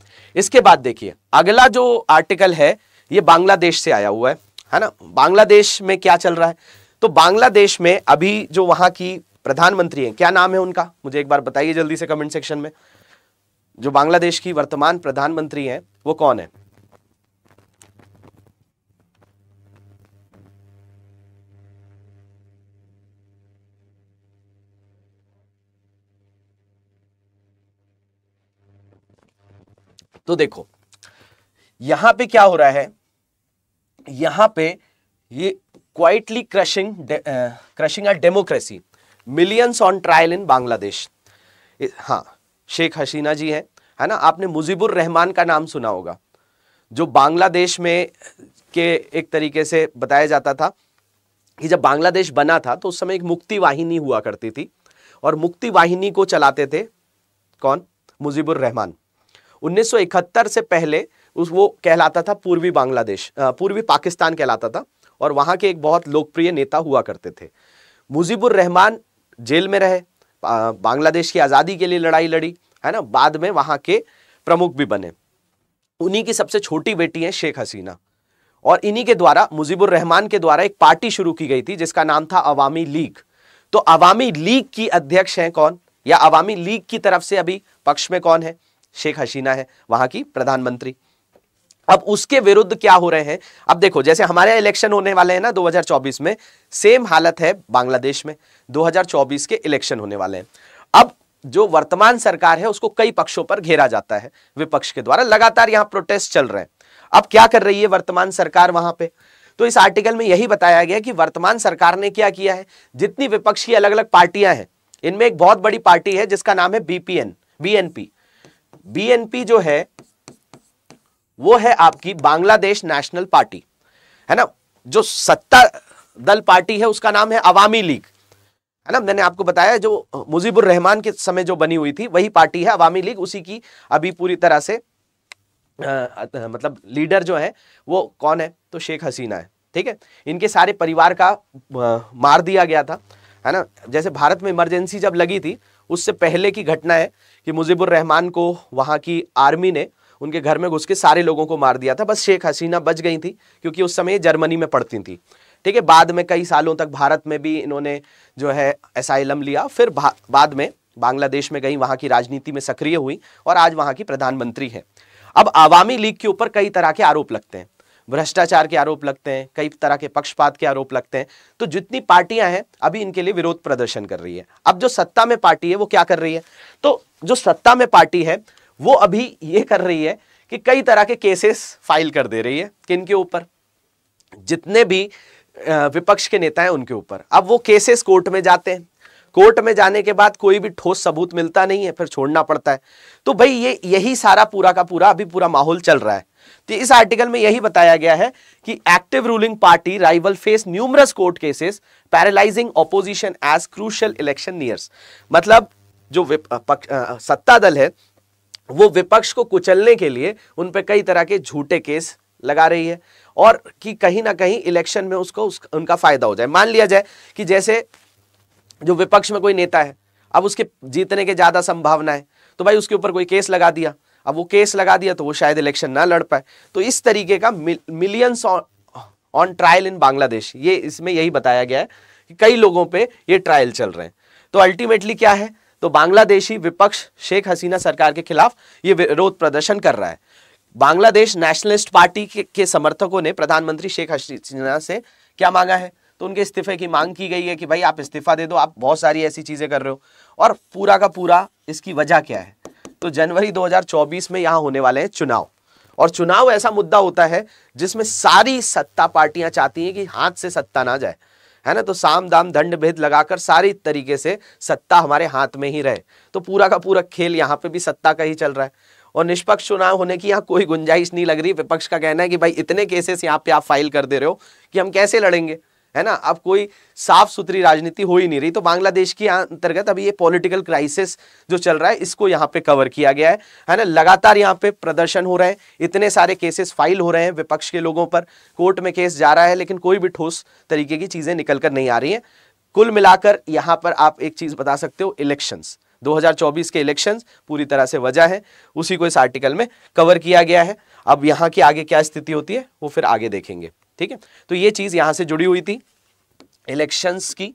इसके बाद देखिए अगला जो आर्टिकल है ये बांग्लादेश से आया हुआ है है ना बांग्लादेश में क्या चल रहा है तो बांग्लादेश में अभी जो वहां की प्रधानमंत्री है क्या नाम है उनका मुझे एक बार बताइए जल्दी से कमेंट सेक्शन में जो बांग्लादेश की वर्तमान प्रधानमंत्री है वो कौन है तो देखो यहां पे क्या हो रहा है यहां पे ये quietly crushing crushing at democracy millions on trial in Bangladesh हाँ शेख हसीना जी है है ना आपने मुजीबुर रहमान का नाम सुना होगा जो बांग्लादेश में के एक तरीके से बताया जाता था कि जब बांग्लादेश बना था तो उस समय एक मुक्ति वाहिनी हुआ करती थी और मुक्ति वाहिनी को चलाते थे कौन मुजीबुर रहमान 1971 से पहले उस वो कहलाता था पूर्वी बांग्लादेश पूर्वी पाकिस्तान कहलाता था और वहाँ के एक बहुत लोकप्रिय नेता हुआ करते थे मुजीबुर रहमान जेल में रहे बांग्लादेश की आज़ादी के लिए लड़ाई लड़ी है ना बाद में वहाँ के प्रमुख भी बने उन्हीं की सबसे छोटी बेटी हैं शेख हसीना और इन्हीं के द्वारा मुजीबुर रहमान के द्वारा एक पार्टी शुरू की गई थी जिसका नाम था अवामी लीग तो अवामी लीग की अध्यक्ष हैं कौन या अवामी लीग की तरफ से अभी पक्ष में कौन है शेख हसीना है वहां की प्रधानमंत्री अब उसके विरुद्ध क्या हो रहे हैं अब देखो जैसे हमारे इलेक्शन होने वाले हैं ना 2024 में सेम हालत है बांग्लादेश में 2024 के इलेक्शन होने वाले हैं अब जो वर्तमान सरकार है उसको कई पक्षों पर घेरा जाता है विपक्ष के द्वारा लगातार यहां प्रोटेस्ट चल रहे हैं अब क्या कर रही है वर्तमान सरकार वहां पर तो इस आर्टिकल में यही बताया गया कि वर्तमान सरकार ने क्या किया है जितनी विपक्ष की अलग अलग पार्टियां हैं इनमें एक बहुत बड़ी पार्टी है जिसका नाम है बीपीएन बीएनपी बीएनपी जो है वो है आपकी बांग्लादेश नेशनल पार्टी है ना जो सत्ता दल पार्टी है उसका नाम है अवामी लीग है ना मैंने आपको बताया जो मुजीबुर रहमान के समय जो बनी हुई थी वही पार्टी है अवामी लीग उसी की अभी पूरी तरह से आ, मतलब लीडर जो है वो कौन है तो शेख हसीना है ठीक है इनके सारे परिवार का आ, मार दिया गया था है ना जैसे भारत में इमरजेंसी जब लगी थी उससे पहले की घटना है कि मुजीबुर रहमान को वहाँ की आर्मी ने उनके घर में घुस के सारे लोगों को मार दिया था बस शेख हसीना बच गई थी क्योंकि उस समय जर्मनी में पढ़ती थी ठीक है बाद में कई सालों तक भारत में भी इन्होंने जो है एसाइलम लिया फिर बाद में बांग्लादेश में गई वहाँ की राजनीति में सक्रिय हुई और आज वहाँ की प्रधानमंत्री है अब आवामी लीग के ऊपर कई तरह के आरोप लगते हैं भ्रष्टाचार के आरोप लगते हैं कई तरह के पक्षपात के आरोप लगते हैं तो जितनी पार्टियां हैं अभी इनके लिए विरोध प्रदर्शन कर रही है अब जो सत्ता में पार्टी है वो क्या कर रही है तो जो सत्ता में पार्टी है वो अभी ये कर रही है कि कई तरह के केसेस फाइल कर दे रही है किन के ऊपर जितने भी विपक्ष के नेता हैं उनके ऊपर अब वो केसेस कोर्ट में जाते हैं कोर्ट में जाने के बाद कोई भी ठोस सबूत मिलता नहीं है फिर छोड़ना पड़ता है तो भाई ये यही सारा पूरा का पूरा अभी पूरा माहौल चल रहा है तो इस आर्टिकल में यही बताया गया है कि active ruling party rival face numerous court cases paralysing opposition as crucial election nears मतलब जो सत्ता दल है वो विपक्ष को कुचलने के लिए उन पर कई तरह के झूठे केस लगा रही है और कि कहीं ना कहीं इलेक्शन में उसको उस, उनका फायदा हो जाए मान लिया जाए कि जैसे जो विपक्ष में कोई नेता है अब उसके जीतने के ज़्यादा संभावना है तो भाई उसके ऊपर कोई केस लगा दिया अब वो केस लगा दिया तो वो शायद इलेक्शन ना लड़ पाए तो इस तरीके का मिल, millions on trial in Bangladesh ये इसमें यही बताया गया है कि कई लोगों पे ये ट्रायल चल रहे हैं तो अल्टीमेटली क्या है तो बांग्लादेशी विपक्ष शेख हसीना सरकार के खिलाफ ये विरोध प्रदर्शन कर रहा है बांग्लादेश नेशनलिस्ट पार्टी के, के समर्थकों ने प्रधानमंत्री शेख हसीना से क्या मांगा है तो उनके इस्तीफे की मांग की गई है कि भाई आप इस्तीफा दे दो आप बहुत सारी ऐसी चीज़ें कर रहे हो और पूरा का पूरा इसकी वजह क्या है तो जनवरी 2024 में यहां होने वाले हैं चुनाव और चुनाव ऐसा मुद्दा होता है जिसमें सारी सत्ता पार्टियां चाहती हैं कि हाथ से सत्ता ना जाए है ना तो साम दाम दंड भेद लगाकर सारी तरीके से सत्ता हमारे हाथ में ही रहे तो पूरा का पूरा खेल यहाँ पे भी सत्ता का ही चल रहा है और निष्पक्ष चुनाव होने की यहाँ कोई गुंजाइश नहीं लग रही विपक्ष का कहना है कि भाई इतने केसेस यहाँ पे आप फाइल कर दे रहे हो कि हम कैसे लड़ेंगे है ना अब कोई साफ सुथरी राजनीति हो ही नहीं रही तो बांग्लादेश की अंतर्गत अभी ये पॉलिटिकल क्राइसिस जो चल रहा है इसको यहाँ पे कवर किया गया है है ना लगातार यहाँ पे प्रदर्शन हो रहे हैं इतने सारे केसेस फाइल हो रहे हैं विपक्ष के लोगों पर कोर्ट में केस जा रहा है लेकिन कोई भी ठोस तरीके की चीज़ें निकल कर नहीं आ रही हैं कुल मिलाकर यहाँ पर आप एक चीज़ बता सकते हो इलेक्शंस 2024 के इलेक्शंस पूरी तरह से वजह है उसी को इस आर्टिकल में कवर किया गया है अब यहाँ की आगे क्या स्थिति होती है वो फिर आगे देखेंगे ठीक है तो ये चीज यहां से जुड़ी हुई थी इलेक्शंस की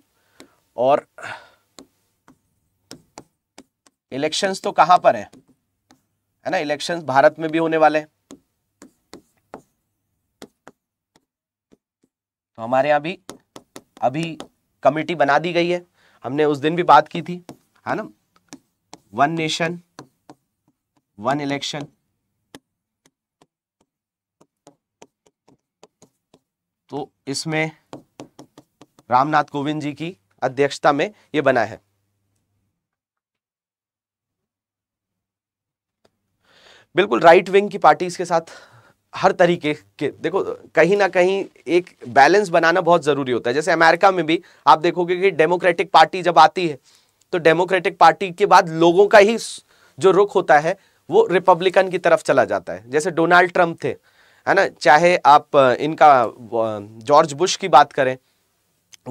और इलेक्शंस तो कहां पर है है ना इलेक्शंस भारत में भी होने वाले हैं तो हमारे यहां भी अभी कमेटी बना दी गई है हमने उस दिन भी बात की थी है ना वन नेशन वन इलेक्शन तो इसमें रामनाथ कोविंद जी की अध्यक्षता में यह बना है बिल्कुल राइट विंग की पार्टी इसके साथ हर तरीके के देखो कहीं ना कहीं एक बैलेंस बनाना बहुत ज़रूरी होता है जैसे अमेरिका में भी आप देखोगे कि डेमोक्रेटिक पार्टी जब आती है तो डेमोक्रेटिक पार्टी के बाद लोगों का ही जो रुख होता है वो रिपब्लिकन की तरफ चला जाता है जैसे डोनाल्ड ट्रंप थे है ना चाहे आप इनका जॉर्ज बुश की बात करें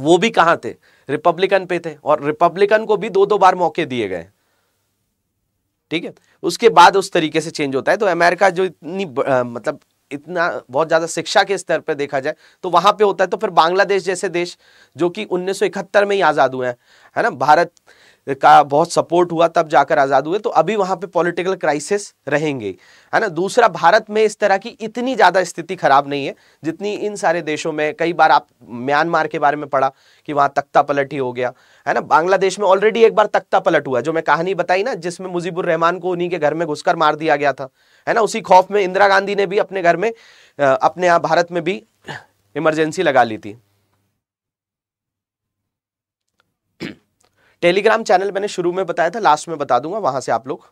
वो भी कहां थे रिपब्लिकन पे थे और रिपब्लिकन को भी दो दो बार मौके दिए गए ठीक है उसके बाद उस तरीके से चेंज होता है तो अमेरिका जो इतनी आ, मतलब इतना बहुत ज़्यादा शिक्षा के स्तर पर देखा जाए तो वहां पे होता है तो फिर बांग्लादेश जैसे देश जो कि 1971 में ही आज़ाद हुए हैं है ना भारत का बहुत सपोर्ट हुआ तब जाकर आज़ाद हुए तो अभी वहाँ पे पॉलिटिकल क्राइसिस रहेंगे है ना दूसरा भारत में इस तरह की इतनी ज़्यादा स्थिति खराब नहीं है जितनी इन सारे देशों में कई बार आप म्यांमार के बारे में पढ़ा कि वहाँ तख्ता पलट ही हो गया है ना बांग्लादेश में ऑलरेडी एक बार तख्ता पलट हुआ जो मैं कहानी बताई ना जिसमें मुजीबुर रहमान को उन्हीं के घर में घुसकर मार दिया गया था है ना उसी खौफ में इंदिरा गांधी ने भी अपने घर में अपने यहाँ भारत में भी इमरजेंसी लगा ली थी टेलीग्राम चैनल मैंने शुरू में बताया था लास्ट में बता दूंगा वहां से आप लोग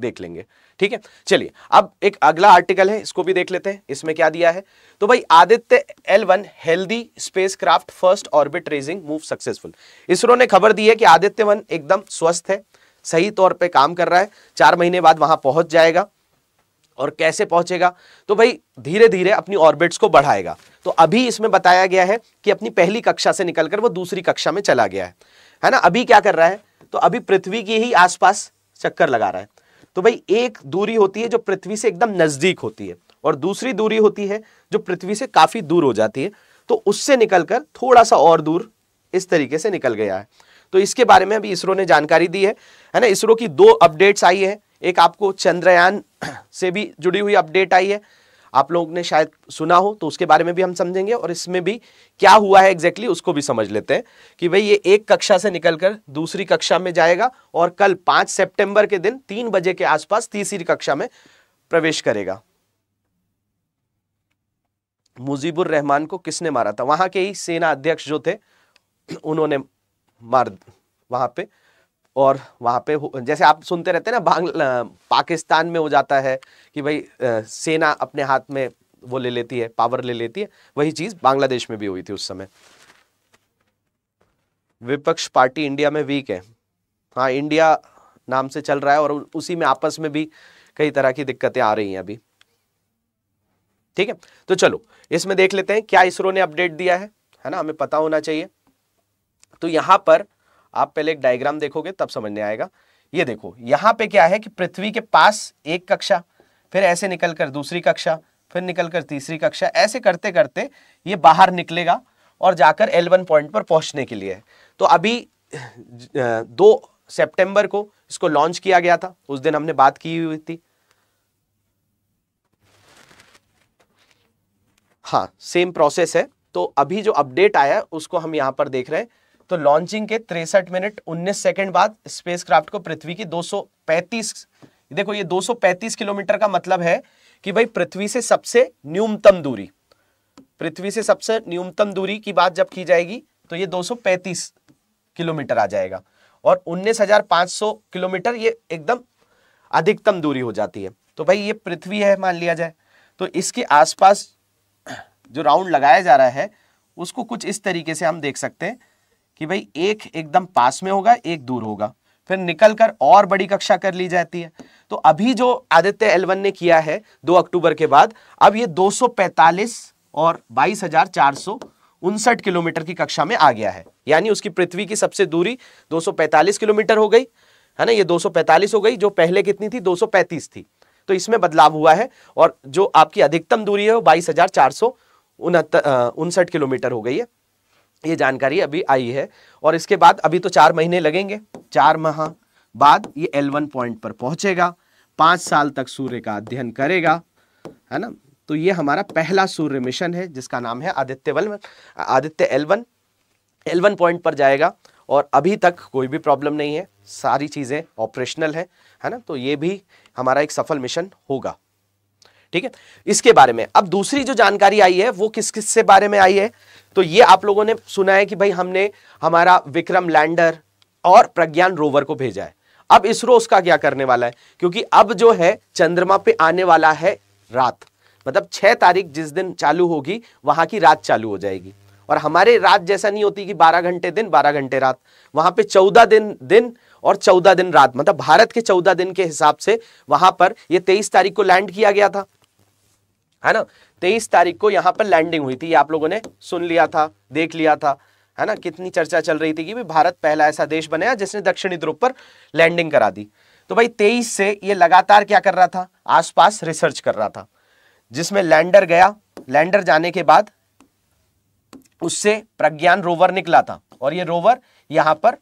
देख लेंगे ठीक है चलिए अब एक अगला आर्टिकल है इसको भी देख लेते हैं इसमें क्या दिया है तो भाई Aditya L one healthy spacecraft first orbit raising move successful ISRO ने खबर दी है कि आदित्य वन एकदम स्वस्थ है सही तौर पे काम कर रहा है चार महीने बाद वहां पहुंच जाएगा और कैसे पहुंचेगा तो भाई धीरे धीरे अपनी ऑर्बिट्स को बढ़ाएगा तो अभी इसमें बताया गया है कि अपनी पहली कक्षा से निकलकर वो दूसरी कक्षा में चला गया है है ना अभी क्या कर रहा है तो अभी पृथ्वी के ही आसपास चक्कर लगा रहा है तो भाई एक दूरी होती है जो पृथ्वी से एकदम नजदीक होती है और दूसरी दूरी होती है जो पृथ्वी से काफी दूर हो जाती है तो उससे निकलकर थोड़ा सा और दूर इस तरीके से निकल गया है तो इसके बारे में अभी इसरो ने जानकारी दी है है ना इसरो की दो अपडेट्स आई है एक आपको चंद्रयान से भी जुड़ी हुई अपडेट आई है आप लोगों ने शायद सुना हो तो उसके बारे में भी हम समझेंगे और इसमें भी क्या हुआ है एग्जैक्टली exactly उसको भी समझ लेते हैं कि भाई ये एक कक्षा से निकलकर दूसरी कक्षा में जाएगा और कल पांच सेप्टेम्बर के दिन तीन बजे के आसपास तीसरी कक्षा में प्रवेश करेगा मुजीबुर रहमान को किसने मारा था वहां के ही सेना अध्यक्ष जो थे उन्होंने मार वहां पे और वहाँ पे जैसे आप सुनते रहते हैं ना बांग पाकिस्तान में हो जाता है कि भाई सेना अपने हाथ में वो ले लेती है पावर ले लेती है वही चीज़ बांग्लादेश में भी हुई थी उस समय विपक्ष पार्टी इंडिया में वीक है हाँ इंडिया नाम से चल रहा है और उसी में आपस में भी कई तरह की दिक्कतें आ रही हैं अभी ठीक है तो चलो इसमें देख लेते हैं क्या इसरो ने अपडेट दिया है है ना हमें पता होना चाहिए तो यहां पर आप पहले एक डायग्राम देखोगे तब समझ में आएगा ये देखो यहाँ पे क्या है कि पृथ्वी के पास एक कक्षा फिर ऐसे निकल कर दूसरी कक्षा फिर निकल कर तीसरी कक्षा ऐसे करते करते ये बाहर निकलेगा और जाकर L1 पॉइंट पर पहुंचने के लिए तो अभी दो सितंबर को इसको लॉन्च किया गया था उस दिन हमने बात की हुई थी हाँ सेम प्रोसेस है तो अभी जो अपडेट आया उसको हम यहां पर देख रहे हैं तो लॉन्चिंग के तिरसठ मिनट 19 सेकंड बाद स्पेसक्राफ्ट को पृथ्वी की 235 देखो ये 235 किलोमीटर का मतलब है कि भाई पृथ्वी से सबसे न्यूनतम दूरी पृथ्वी से सबसे न्यूनतम दूरी की बात जब की जाएगी तो ये 235 किलोमीटर आ जाएगा और 19,500 किलोमीटर ये एकदम अधिकतम दूरी हो जाती है तो भाई ये पृथ्वी है मान लिया जाए तो इसके आसपास जो राउंड लगाया जा रहा है उसको कुछ इस तरीके से हम देख सकते हैं कि भाई एक एकदम पास में होगा एक दूर होगा फिर निकल कर और बड़ी कक्षा कर ली जाती है तो अभी जो आदित्य एलवन ने किया है 2 अक्टूबर के बाद अब ये 245 और बाईस हजार चार उनसठ किलोमीटर की कक्षा में आ गया है यानी उसकी पृथ्वी की सबसे दूरी 245 किलोमीटर हो गई है ना ये 245 हो गई जो पहले कितनी थी 235 थी तो इसमें बदलाव हुआ है और जो आपकी अधिकतम दूरी है वो बाईस हजार चार सौ उनसठ किलोमीटर हो गई है ये जानकारी अभी आई है और इसके बाद अभी तो चार महीने लगेंगे चार माह बाद ये एल वन पॉइंट पर पहुंचेगा पाँच साल तक सूर्य का अध्ययन करेगा है ना तो ये हमारा पहला सूर्य मिशन है जिसका नाम है आदित्य वल Aditya L one L one point पर जाएगा और अभी तक कोई भी प्रॉब्लम नहीं है सारी चीज़ें ऑपरेशनल है है ना तो ये भी हमारा एक सफल मिशन होगा ठीक है इसके बारे में अब दूसरी जो जानकारी आई है वो किस किस से बारे में आई है तो ये आप लोगों ने सुना है कि भाई हमने हमारा विक्रम लैंडर और प्रज्ञान रोवर को भेजा है अब इसरो उसका क्या करने वाला है क्योंकि अब जो है चंद्रमा पे आने वाला है रात मतलब छह तारीख जिस दिन चालू होगी वहां की रात चालू हो जाएगी और हमारे रात जैसा नहीं होती कि 12 घंटे दिन 12 घंटे रात वहां पे 14 दिन दिन और 14 दिन रात मतलब भारत के 14 दिन के हिसाब से वहां पर ये 23 तारीख को लैंड किया गया था है ना तेईस तारीख को यहां पर लैंडिंग हुई थी आप लोगों ने सुन लिया था देख लिया था है ना कितनी चर्चा चल रही थी कि भी भारत पहला ऐसा देश बनाया जिसने दक्षिणी ध्रुव पर लैंडिंग करा दी तो भाई तेईस से ये लगातार क्या कर रहा था आसपास रिसर्च कर रहा था जिसमें लैंडर गया लैंडर जाने के बाद उससे प्रज्ञान रोवर निकला था और ये रोवर यहां पर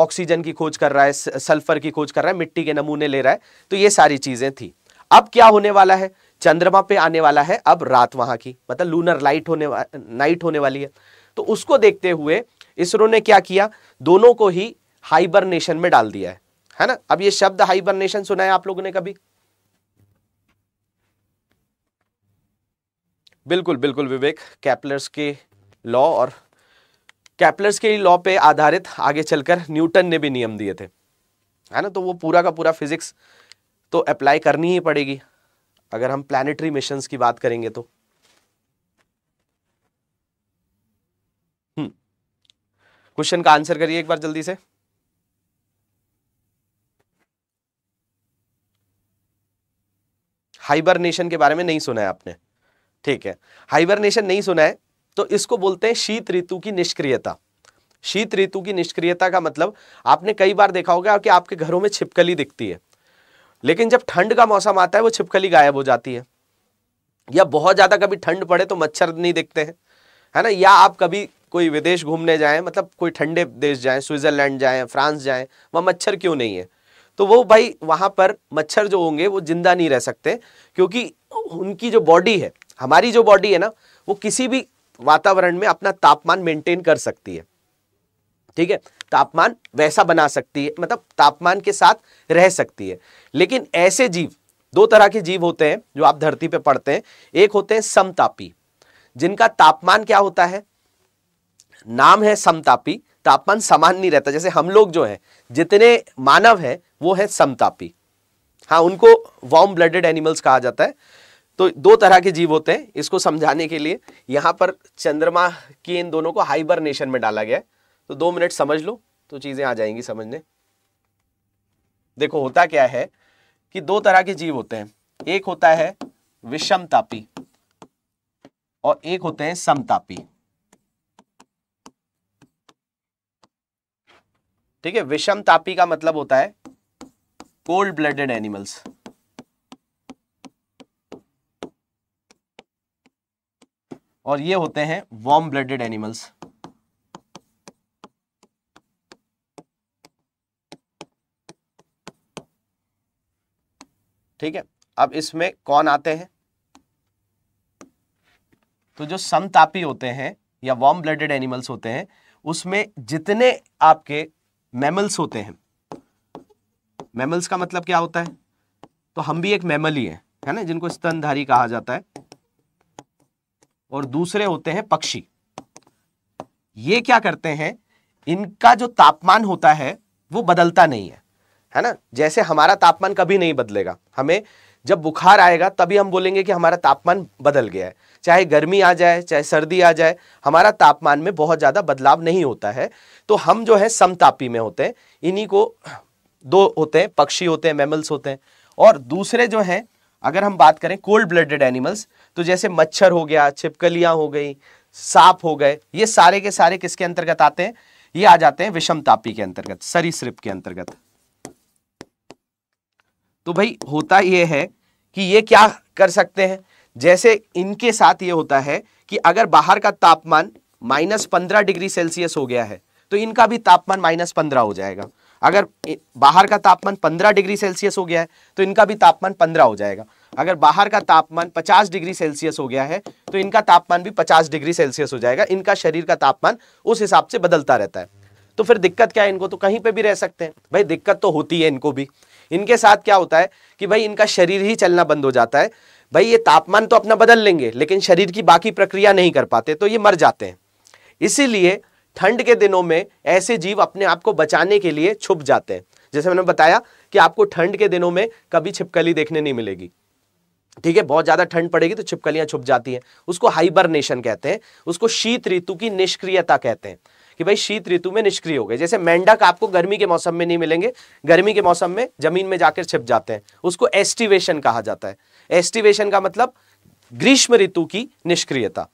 ऑक्सीजन की खोज कर रहा है सल्फर की खोज कर रहा है मिट्टी के नमूने ले रहा है तो ये सारी चीजें थी अब क्या होने वाला है चंद्रमा पे आने वाला है अब रात वहां की मतलब लूनर लाइट होने नाइट होने वाली है तो उसको देखते हुए इसरो ने क्या किया दोनों को ही हाइबरनेशन में डाल दिया है है ना अब ये शब्द हाइबरनेशन सुना है आप लोगों ने कभी बिल्कुल बिल्कुल विवेक कैपलर्स के लॉ और कैपलर्स के लॉ पे आधारित आगे चलकर न्यूटन ने भी नियम दिए थे है ना तो वो पूरा का पूरा फिजिक्स तो अप्लाई करनी ही पड़ेगी अगर हम प्लानिटरी मिशन की बात करेंगे तो क्वेश्चन हम्म। का आंसर करिए एक बार जल्दी से हाइबरनेशन के बारे में नहीं सुना है आपने ठीक है हाइबरनेशन नहीं सुना है तो इसको बोलते हैं शीत ऋतु की निष्क्रियता शीत ऋतु की निष्क्रियता का मतलब आपने कई बार देखा होगा कि आपके घरों में छिपकली दिखती है लेकिन जब ठंड का मौसम आता है वो छिपकली गायब हो जाती है या बहुत ज़्यादा कभी ठंड पड़े तो मच्छर नहीं दिखते हैं है ना या आप कभी कोई विदेश घूमने जाएं मतलब कोई ठंडे देश जाएं स्विट्ज़रलैंड जाएं फ्रांस जाएं वहां मच्छर क्यों नहीं है तो वो भाई वहां पर मच्छर जो होंगे वो जिंदा नहीं रह सकते क्योंकि उनकी जो बॉडी है हमारी जो बॉडी है ना वो किसी भी वातावरण में अपना तापमान मेंटेन कर सकती है ठीक है तापमान वैसा बना सकती है मतलब तापमान के साथ रह सकती है लेकिन ऐसे जीव दो तरह के जीव होते हैं जो आप धरती पर पढ़ते हैं एक होते हैं समतापी जिनका तापमान क्या होता है नाम है समतापी तापमान समान नहीं रहता जैसे हम लोग जो हैं जितने मानव हैं वो है समतापी हाँ उनको वार्म ब्लडेड एनिमल्स कहा जाता है तो दो तरह के जीव होते हैं इसको समझाने के लिए यहाँ पर चंद्रमा की इन दोनों को हाइबरनेशन में डाला गया है तो दो मिनट समझ लो तो चीज़ें आ जाएंगी समझने देखो होता क्या है कि दो तरह के जीव होते हैं एक होता है विषमतापी और एक होते हैं समतापी ठीक है विषमतापी का मतलब होता है कोल्ड ब्लडेड एनिमल्स और ये होते हैं वार्म ब्लडेड एनिमल्स ठीक है अब इसमें कौन आते हैं तो जो समतापी होते हैं या वार्म ब्लडेड एनिमल्स होते हैं उसमें जितने आपके मैमल्स होते हैं मैमल्स का मतलब क्या होता है तो हम भी एक मैमल ही है है ना जिनको स्तनधारी कहा जाता है और दूसरे होते हैं पक्षी ये क्या करते हैं इनका जो तापमान होता है वो बदलता नहीं है है ना जैसे हमारा तापमान कभी नहीं बदलेगा हमें जब बुखार आएगा तभी हम बोलेंगे कि हमारा तापमान बदल गया है चाहे गर्मी आ जाए चाहे सर्दी आ जाए हमारा तापमान में बहुत ज़्यादा बदलाव नहीं होता है तो हम जो है समतापी में होते हैं इन्हीं को दो होते हैं पक्षी होते हैं मेमल्स होते हैं और दूसरे जो हैं अगर हम बात करें कोल्ड ब्लडेड एनिमल्स तो जैसे मच्छर हो गया छिपकलियाँ हो गई सांप हो गए ये सारे के सारे किसके अंतर्गत आते हैं ये आ जाते हैं विषमतापी के अंतर्गत सरीसृप के अंतर्गत तो भाई होता यह है कि ये क्या कर सकते हैं जैसे इनके साथ ये होता है कि अगर बाहर का तापमान माइनस पंद्रह डिग्री सेल्सियस हो गया है तो इनका भी तापमान माइनस पंद्रह हो जाएगा अगर बाहर का तापमान पंद्रह डिग्री सेल्सियस हो गया है तो इनका भी तापमान पंद्रह हो जाएगा अगर बाहर का तापमान पचास डिग्री सेल्सियस हो गया है तो इनका तापमान भी पचास डिग्री सेल्सियस हो जाएगा इनका शरीर का तापमान उस हिसाब से बदलता रहता है तो फिर दिक्कत क्या है इनको तो कहीं पे भी रह सकते हैं भाई दिक्कत तो होती है इनको भी इनके साथ क्या होता है कि भाई इनका शरीर ही चलना बंद हो जाता है भाई ये तापमान तो अपना बदल लेंगे लेकिन शरीर की बाकी प्रक्रिया नहीं कर पाते तो ये मर जाते हैं इसीलिए ठंड के दिनों में ऐसे जीव अपने आप को बचाने के लिए छुप जाते हैं जैसे मैंने बताया कि आपको ठंड के दिनों में कभी छिपकली देखने नहीं मिलेगी ठीक है बहुत ज्यादा ठंड पड़ेगी तो छिपकलियां छुप जाती हैं उसको हाइबरनेशन कहते हैं उसको शीत ऋतु की निष्क्रियता कहते हैं कि भाई शीत ऋतु में निष्क्रिय हो गए जैसे मेंढक आपको गर्मी के मौसम में नहीं मिलेंगे गर्मी के मौसम में जमीन में जाकर छिप जाते हैं उसको एस्टिवेशन कहा जाता है एस्टिवेशन का मतलब ग्रीष्म ऋतु की निष्क्रियता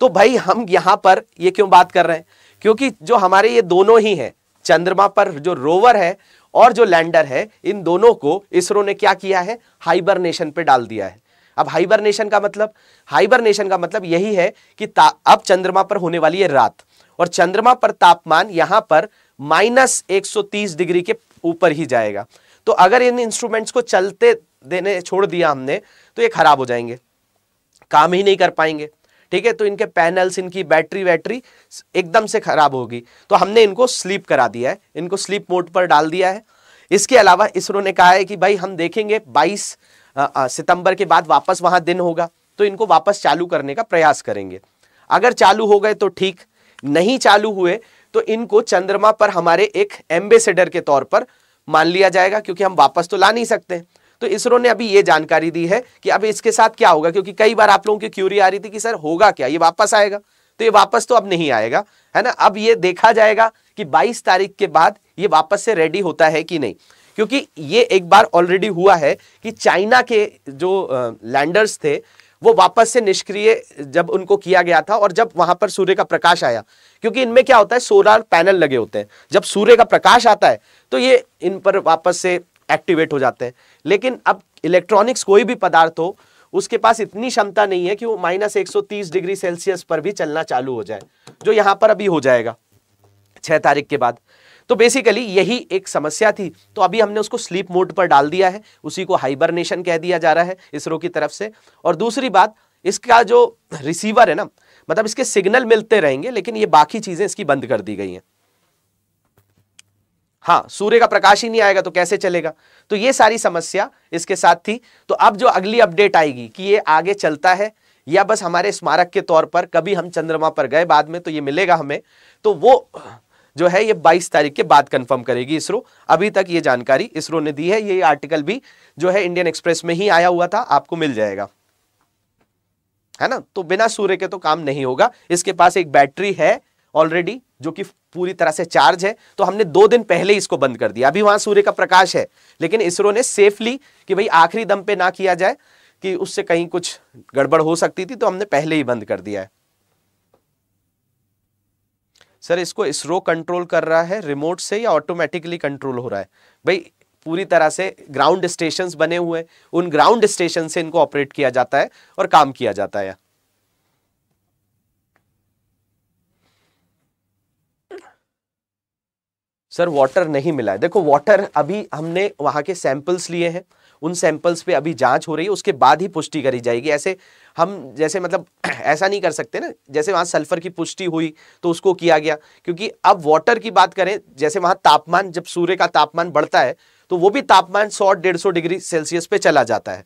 तो भाई हम यहां पर ये क्यों बात कर रहे हैं क्योंकि जो हमारे ये दोनों ही हैं चंद्रमा पर जो रोवर है और जो लैंडर है इन दोनों को इसरो ने क्या किया है हाइबरनेशन पे डाल दिया है अब हाइबरनेशन का मतलब हाइबरनेशन का मतलब यही है कि अब चंद्रमा पर होने वाली है रात और चंद्रमा पर तापमान यहां पर माइनस तीस डिग्री के ऊपर ही जाएगा तो अगर इन इंस्ट्रूमेंट्स को चलते देने छोड़ दिया हमने तो ये खराब हो जाएंगे काम ही नहीं कर पाएंगे ठीक है तो इनके पैनल्स इनकी बैटरी वैटरी एकदम से खराब होगी तो हमने इनको स्लीप करा दिया है इनको स्लीप मोड पर डाल दिया है इसके अलावा इसरो ने कहा है कि भाई हम देखेंगे 22 सितंबर के बाद वापस वहां दिन होगा तो इनको वापस चालू करने का प्रयास करेंगे अगर चालू हो गए तो ठीक नहीं चालू हुए तो इनको चंद्रमा पर हमारे एक एम्बेसडर के तौर पर मान लिया जाएगा क्योंकि हम वापस तो ला नहीं सकते तो इसरो ने अभी यह जानकारी दी है कि अब इसके साथ क्या होगा क्योंकि कई बार आप लोगों की क्यूरी आ रही थी कि सर होगा क्या ये वापस आएगा तो ये वापस तो अब नहीं आएगा है ना अब ये देखा जाएगा कि 22 तारीख के बाद ये वापस से रेडी होता है कि नहीं क्योंकि ये एक बार ऑलरेडी हुआ है कि चाइना के जो लैंडर्स थे वो वापस से निष्क्रिय जब उनको किया गया था और जब वहां पर सूर्य का प्रकाश आया क्योंकि इनमें क्या होता है सोलर पैनल लगे होते हैं जब सूर्य का प्रकाश आता है तो ये इन पर वापस से एक्टिवेट हो जाते हैं लेकिन अब इलेक्ट्रॉनिक्स कोई भी पदार्थ हो उसके पास इतनी क्षमता नहीं है कि वो माइनस 130 डिग्री सेल्सियस पर भी चलना चालू हो जाए जो यहाँ पर अभी हो जाएगा छह तारीख के बाद तो बेसिकली यही एक समस्या थी तो अभी हमने उसको स्लीप मोड पर डाल दिया है उसी को हाइबरनेशन कह दिया जा रहा है इसरो की तरफ से और दूसरी बात इसका जो रिसीवर है ना मतलब इसके सिग्नल मिलते रहेंगे लेकिन ये बाकी चीजें इसकी बंद कर दी गई हैं हाँ सूर्य का प्रकाश ही नहीं आएगा तो कैसे चलेगा तो ये सारी समस्या इसके साथ थी तो अब जो अगली अपडेट आएगी कि ये आगे चलता है या बस हमारे स्मारक के तौर पर कभी हम चंद्रमा पर गए बाद में तो ये मिलेगा हमें तो वो जो है ये 22 तारीख के बाद कंफर्म करेगी इसरो अभी तक ये जानकारी इसरो ने दी है ये आर्टिकल भी जो है इंडियन एक्सप्रेस में ही आया हुआ था आपको मिल जाएगा है ना तो बिना सूर्य के तो काम नहीं होगा इसके पास एक बैटरी है ऑलरेडी जो कि पूरी तरह से चार्ज है तो हमने दो दिन पहले इसको बंद कर दिया अभी वहां सूर्य का प्रकाश है लेकिन इसरो ने सेफली कि भाई आखिरी दम पे ना किया जाए कि उससे कहीं कुछ गड़बड़ हो सकती थी तो हमने पहले ही बंद कर दिया है सर इसको इसरो कंट्रोल कर रहा है रिमोट से या ऑटोमेटिकली कंट्रोल हो रहा है भाई पूरी तरह से ग्राउंड स्टेशन बने हुए उन ग्राउंड स्टेशन से इनको ऑपरेट किया जाता है और काम किया जाता है सर वाटर नहीं मिला है देखो वाटर अभी हमने वहां के सैंपल्स लिए हैं उन सैंपल्स पे अभी जांच हो रही है उसके बाद ही पुष्टि करी जाएगी ऐसे हम जैसे मतलब *clears throat* ऐसा नहीं कर सकते ना जैसे वहां सल्फर की पुष्टि हुई तो उसको किया गया क्योंकि अब वाटर की बात करें जैसे वहां तापमान जब सूर्य का तापमान बढ़ता है तो वो भी तापमान सौ डेढ़ सौ डिग्री सेल्सियस पे चला जाता है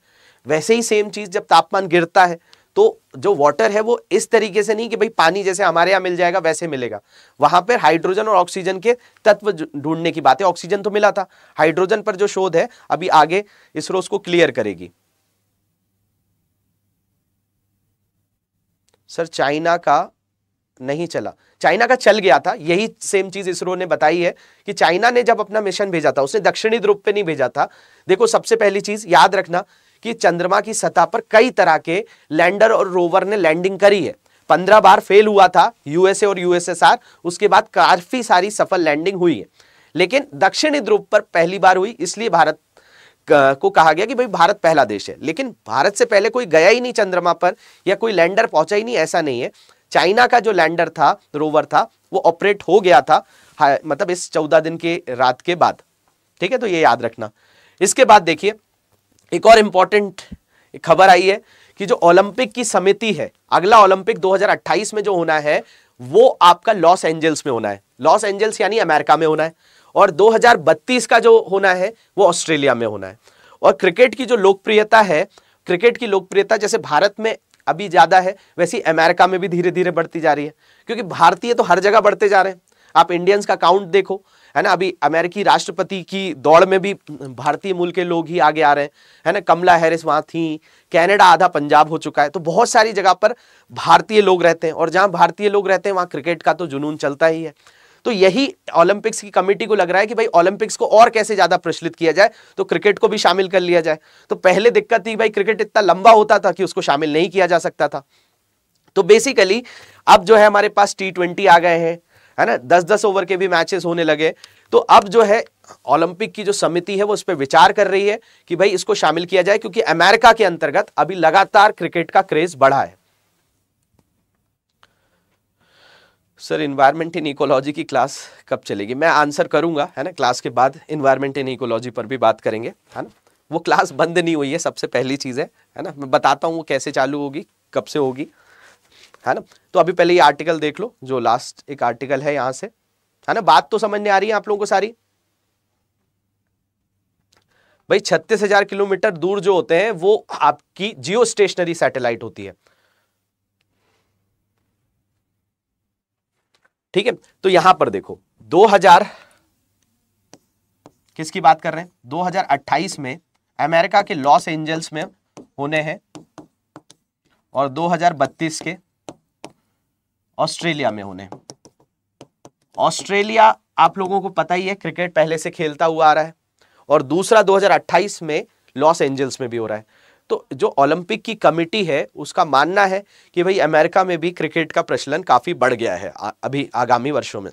वैसे ही सेम चीज़ जब तापमान गिरता है तो जो वाटर है वो इस तरीके से नहीं कि भाई पानी जैसे हमारे यहाँ मिल जाएगा वैसे मिलेगा वहां पर हाइड्रोजन और ऑक्सीजन के तत्व ढूंढने की बात है ऑक्सीजन तो मिला था हाइड्रोजन पर जो शोध है अभी आगे इसरो उसको क्लियर करेगी सर चाइना का नहीं चला चाइना का चल गया था यही सेम चीज इसरो ने बताई है कि चाइना ने जब अपना मिशन भेजा था उसने दक्षिणी ध्रुव पे नहीं भेजा था देखो सबसे पहली चीज याद रखना कि चंद्रमा की सतह पर कई तरह के लैंडर और रोवर ने लैंडिंग करी है पंद्रह बार फेल हुआ था यूएसए और यूएसएसआर उसके बाद काफी सारी सफल लैंडिंग हुई है लेकिन दक्षिणी ध्रुव पर पहली बार हुई इसलिए भारत को कहा गया कि भाई भारत पहला देश है लेकिन भारत से पहले कोई गया ही नहीं चंद्रमा पर या कोई लैंडर पहुंचा ही नहीं ऐसा नहीं है चाइना का जो लैंडर था रोवर था वो ऑपरेट हो गया था मतलब इस चौदह दिन के रात के बाद ठीक है तो ये याद रखना इसके बाद देखिए एक और इंपॉर्टेंट खबर आई है कि जो ओलंपिक की समिति है अगला ओलंपिक 2028 में जो होना है वो आपका लॉस एंजल्स में होना है लॉस एंजल्स यानी अमेरिका में होना है और 2032 का जो होना है वो ऑस्ट्रेलिया में होना है और क्रिकेट की जो लोकप्रियता है क्रिकेट की लोकप्रियता जैसे भारत में अभी ज़्यादा है वैसी अमेरिका में भी धीरे धीरे बढ़ती जा रही है क्योंकि भारतीय तो हर जगह बढ़ते जा रहे हैं आप इंडियंस का काउंट देखो है ना अभी अमेरिकी राष्ट्रपति की दौड़ में भी भारतीय मूल के लोग ही आगे आ रहे हैं है ना कमला हैरिस वहाँ थी कनाडा आधा पंजाब हो चुका है तो बहुत सारी जगह पर भारतीय लोग रहते हैं और जहाँ भारतीय लोग रहते हैं वहाँ क्रिकेट का तो जुनून चलता ही है तो यही ओलंपिक्स की कमेटी को लग रहा है कि भाई ओलंपिक्स को और कैसे ज्यादा प्रचलित किया जाए तो क्रिकेट को भी शामिल कर लिया जाए तो पहले दिक्कत थी भाई क्रिकेट इतना लंबा होता था कि उसको शामिल नहीं किया जा सकता था तो बेसिकली अब जो है हमारे पास टी ट्वेंटी आ गए हैं है ना दस दस ओवर के भी मैचेस होने लगे तो अब जो है ओलंपिक की जो समिति है वो उस पर विचार कर रही है कि भाई इसको शामिल किया जाए क्योंकि अमेरिका के अंतर्गत अभी लगातार क्रिकेट का क्रेज बढ़ा है सर इन्वायरमेंट इन इकोलॉजी की क्लास कब चलेगी मैं आंसर करूंगा है ना क्लास के बाद इन्वायरमेंट इन इकोलॉजी पर भी बात करेंगे है ना वो क्लास बंद नहीं हुई है सबसे पहली चीज़ है है ना मैं बताता हूँ वो कैसे चालू होगी कब से होगी है ना तो अभी पहले ये आर्टिकल देख लो जो लास्ट एक आर्टिकल है यहाँ से है ना बात तो समझ में आ रही है आप लोगों को सारी भाई छत्तीस हजार किलोमीटर दूर जो होते हैं वो आपकी जियो स्टेशनरी सैटेलाइट होती है ठीक है तो यहां पर देखो 2000 किसकी बात कर रहे हैं 2028 में अमेरिका के लॉस एंजल्स में होने हैं और 2032 के ऑस्ट्रेलिया में होने ऑस्ट्रेलिया आप लोगों को पता ही है क्रिकेट पहले से खेलता हुआ आ रहा है और दूसरा 2028 में लॉस एंजल्स में भी हो रहा है तो जो ओलंपिक की कमिटी है उसका मानना है कि भाई अमेरिका में भी क्रिकेट का प्रचलन काफ़ी बढ़ गया है अभी आगामी वर्षों में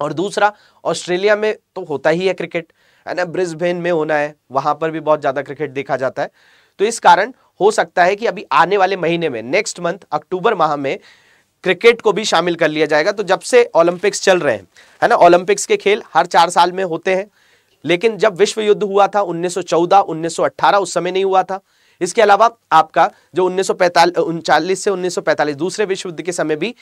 और दूसरा ऑस्ट्रेलिया में तो होता ही है क्रिकेट है ना ब्रिस्बेन में होना है वहां पर भी बहुत ज़्यादा क्रिकेट देखा जाता है तो इस कारण हो सकता है कि अभी आने वाले महीने में नेक्स्ट मंथ अक्टूबर माह में क्रिकेट को भी शामिल कर लिया जाएगा तो जब से ओलंपिक्स चल रहे हैं है ना ओलंपिक्स के खेल हर चार साल में होते हैं लेकिन जब विश्व युद्ध हुआ था 1914 1918 उस समय नहीं हुआ था इसके अलावा आपका जो उन्नीस से उन्नीस दूसरे विश्व युद्ध के समय भी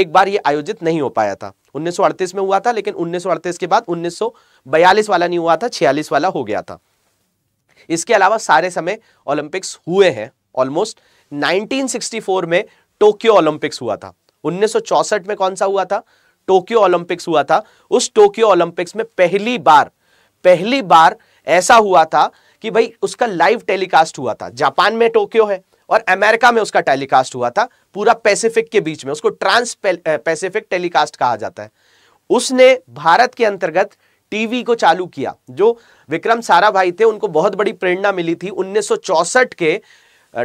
एक बार ये आयोजित नहीं हो पाया था 1938 में हुआ था लेकिन 1938 के बाद 1942 वाला नहीं हुआ था 46 वाला हो गया था इसके अलावा सारे समय ओलंपिक्स हुए हैं ऑलमोस्ट 1964 में टोक्यो ओलंपिक्स हुआ था 1964 में कौन सा हुआ था टोक्यो ओलंपिक्स हुआ था उस टोक्यो ओलंपिक्स में पहली बार पहली बार ऐसा हुआ था कि भाई उसका लाइव टेलीकास्ट हुआ था जापान में टोक्यो है और अमेरिका में उसका टेलीकास्ट हुआ था पूरा पैसिफिक के बीच में उसको ट्रांस पैसिफिक टेलीकास्ट कहा जाता है उसने भारत के अंतर्गत टीवी को चालू किया जो विक्रम साराभाई थे उनको बहुत बड़ी प्रेरणा मिली थी 1964 के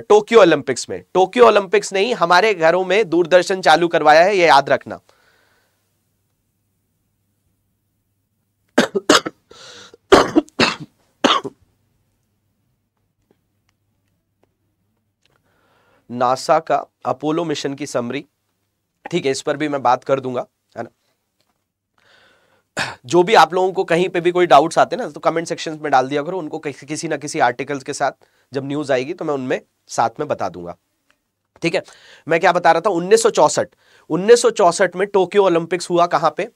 टोक्यो ओलंपिक्स में टोक्यो ओलंपिक्स ने ही हमारे घरों में दूरदर्शन चालू करवाया है यह याद रखना नासा का अपोलो मिशन की समरी ठीक है इस पर भी मैं बात कर दूंगा है ना जो भी आप लोगों को कहीं पे भी कोई डाउट्स आते ना तो कमेंट सेक्शन में डाल दिया करो उनको किसी ना किसी आर्टिकल्स के साथ जब न्यूज आएगी तो मैं उनमें साथ में बता दूंगा ठीक है मैं क्या बता रहा था उन्नीस सौ में टोक्यो ओलंपिक्स हुआ कहां पे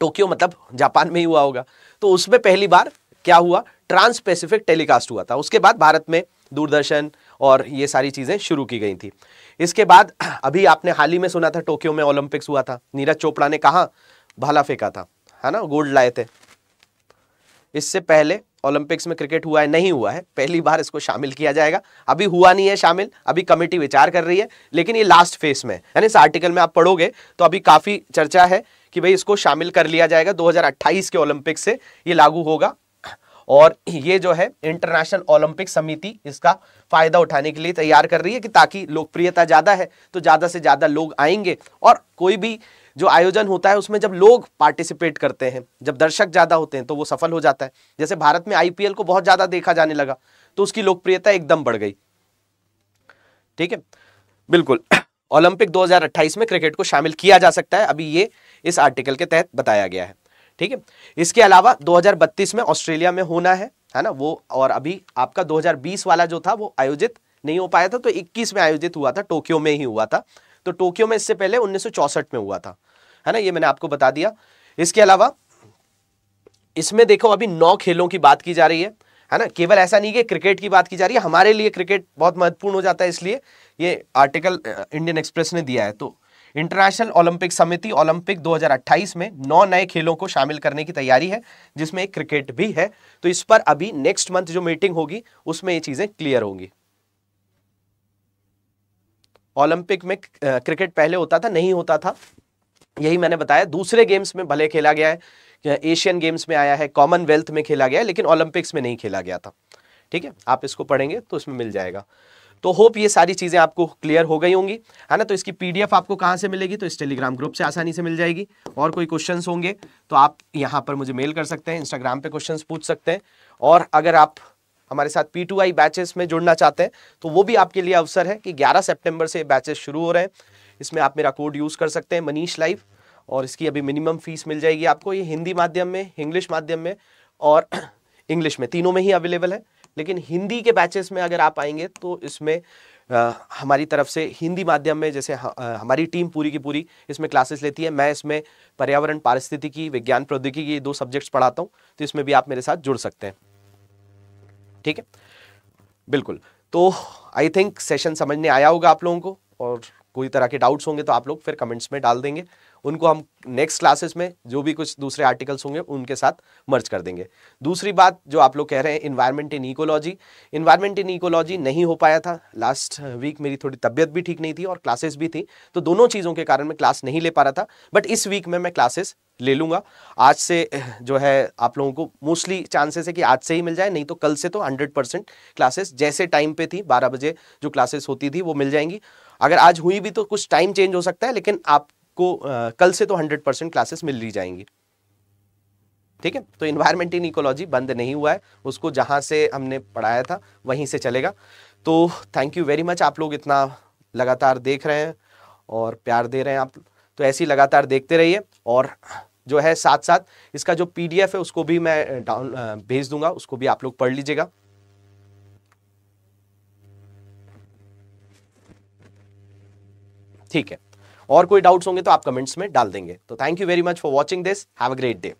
टोक्यो मतलब जापान में ही हुआ होगा तो उसमें पहली बार क्या हुआ ट्रांस पैसिफिक टेलीकास्ट हुआ था उसके बाद भारत में दूरदर्शन और ये सारी चीज़ें शुरू की गई थी इसके बाद *clears throat* अभी आपने हाल ही में सुना था टोक्यो में ओलंपिक्स हुआ था नीरज चोपड़ा ने कहा भाला फेंका था है ना गोल्ड लाए थे इससे पहले ओलंपिक्स में क्रिकेट हुआ है नहीं हुआ है पहली बार इसको शामिल किया जाएगा अभी हुआ नहीं है शामिल अभी कमेटी विचार कर रही है लेकिन ये लास्ट फेस में है इस आर्टिकल में आप पढ़ोगे तो अभी काफ़ी चर्चा है कि भाई इसको शामिल कर लिया जाएगा 2028 के ओलंपिक से ये लागू होगा और ये जो है इंटरनेशनल ओलंपिक समिति इसका फायदा उठाने के लिए तैयार कर रही है कि ताकि लोकप्रियता ज़्यादा है तो ज़्यादा से ज़्यादा लोग आएंगे और कोई भी जो आयोजन होता है उसमें जब लोग पार्टिसिपेट करते हैं जब दर्शक ज़्यादा होते हैं तो वो सफल हो जाता है जैसे भारत में आईपीएल को बहुत ज़्यादा देखा जाने लगा तो उसकी लोकप्रियता एकदम बढ़ गई ठीक है बिल्कुल ओलंपिक 2028 में क्रिकेट को शामिल किया जा सकता है अभी ये इस आर्टिकल के तहत बताया गया है ठीक है इसके अलावा 2032 में ऑस्ट्रेलिया में होना है है ना वो और अभी आपका 2020 वाला जो था वो आयोजित नहीं हो पाया था तो 21 में आयोजित हुआ था टोक्यो में ही हुआ था तो टोक्यो में इससे पहले उन्नीस में हुआ था है ना ये मैंने आपको बता दिया इसके अलावा इसमें देखो अभी नौ खेलों की बात की जा रही है है ना केवल ऐसा नहीं कि क्रिकेट की बात की जा रही है हमारे लिए क्रिकेट बहुत महत्वपूर्ण हो जाता है इसलिए ये आर्टिकल इंडियन एक्सप्रेस ने दिया है तो इंटरनेशनल ओलंपिक समिति ओलंपिक 2028 में नौ नए खेलों को शामिल करने की तैयारी है जिसमें एक क्रिकेट भी है तो इस पर अभी नेक्स्ट मंथ जो मीटिंग होगी उसमें ये चीज़ें क्लियर होंगी ओलंपिक में क्रिकेट पहले होता था नहीं होता था यही मैंने बताया दूसरे गेम्स में भले खेला गया है एशियन गेम्स में आया है कॉमनवेल्थ में खेला गया है लेकिन ओलंपिक्स में नहीं खेला गया था ठीक है आप इसको पढ़ेंगे तो इसमें मिल जाएगा तो होप ये सारी चीज़ें आपको क्लियर हो गई होंगी है ना तो इसकी पीडीएफ आपको कहाँ से मिलेगी तो इस टेलीग्राम ग्रुप से आसानी से मिल जाएगी और कोई क्वेश्चन होंगे तो आप यहाँ पर मुझे मेल कर सकते हैं इंस्टाग्राम पर क्वेश्चन पूछ सकते हैं और अगर आप हमारे साथ पी टू आई बैचेस में जुड़ना चाहते हैं तो वो भी आपके लिए अवसर है कि 11 सितंबर से बैचेस शुरू हो रहे हैं इसमें आप मेरा कोड यूज़ कर सकते हैं मनीष लाइव और इसकी अभी मिनिमम फीस मिल जाएगी आपको ये हिंदी माध्यम में इंग्लिश माध्यम में और इंग्लिश *clears throat* में तीनों में ही अवेलेबल है लेकिन हिंदी के बैचेस में अगर आप आएंगे तो इसमें आ, हमारी तरफ से हिंदी माध्यम में जैसे ह, आ, हमारी टीम पूरी की पूरी इसमें क्लासेस लेती है मैं इसमें पर्यावरण पारिस्थितिकी विज्ञान प्रौद्योगिकी ये दो सब्जेक्ट्स पढ़ाता हूँ तो इसमें भी आप मेरे साथ जुड़ सकते हैं ठीक है बिल्कुल तो आई थिंक सेशन समझने आया होगा आप लोगों को और कोई तरह के डाउट्स होंगे तो आप लोग फिर कमेंट्स में डाल देंगे उनको हम नेक्स्ट क्लासेस में जो भी कुछ दूसरे आर्टिकल्स होंगे उनके साथ मर्ज कर देंगे दूसरी बात जो आप लोग कह रहे हैं environment in ecology environment in ecology नहीं हो पाया था लास्ट वीक मेरी थोड़ी तबियत भी ठीक नहीं थी और क्लासेस भी थी तो दोनों चीज़ों के कारण मैं क्लास नहीं ले पा रहा था बट इस वीक में मैं क्लासेस ले लूँगा आज से जो है आप लोगों को मोस्टली चांसेस है कि आज से ही मिल जाए नहीं तो कल से तो हंड्रेड परसेंट क्लासेस जैसे टाइम पे थी बारह बजे जो क्लासेस होती थी वो मिल जाएंगी अगर आज हुई भी तो कुछ टाइम चेंज हो सकता है लेकिन आपको आ, कल से तो हंड्रेड परसेंट क्लासेस मिल रही जाएंगी ठीक है तो इन्वायरमेंटल इकोलॉजी बंद नहीं हुआ है उसको जहाँ से हमने पढ़ाया था वहीं से चलेगा तो थैंक यू वेरी मच आप लोग इतना लगातार देख रहे हैं और प्यार दे रहे हैं आप तो ऐसे ही लगातार देखते रहिए और जो है साथ साथ इसका जो पीडीएफ है उसको भी मैं डाउन भेज दूंगा उसको भी आप लोग पढ़ लीजिएगा ठीक है और कोई डाउट्स होंगे तो आप कमेंट्स में डाल देंगे तो thank you very much for watching this have a great day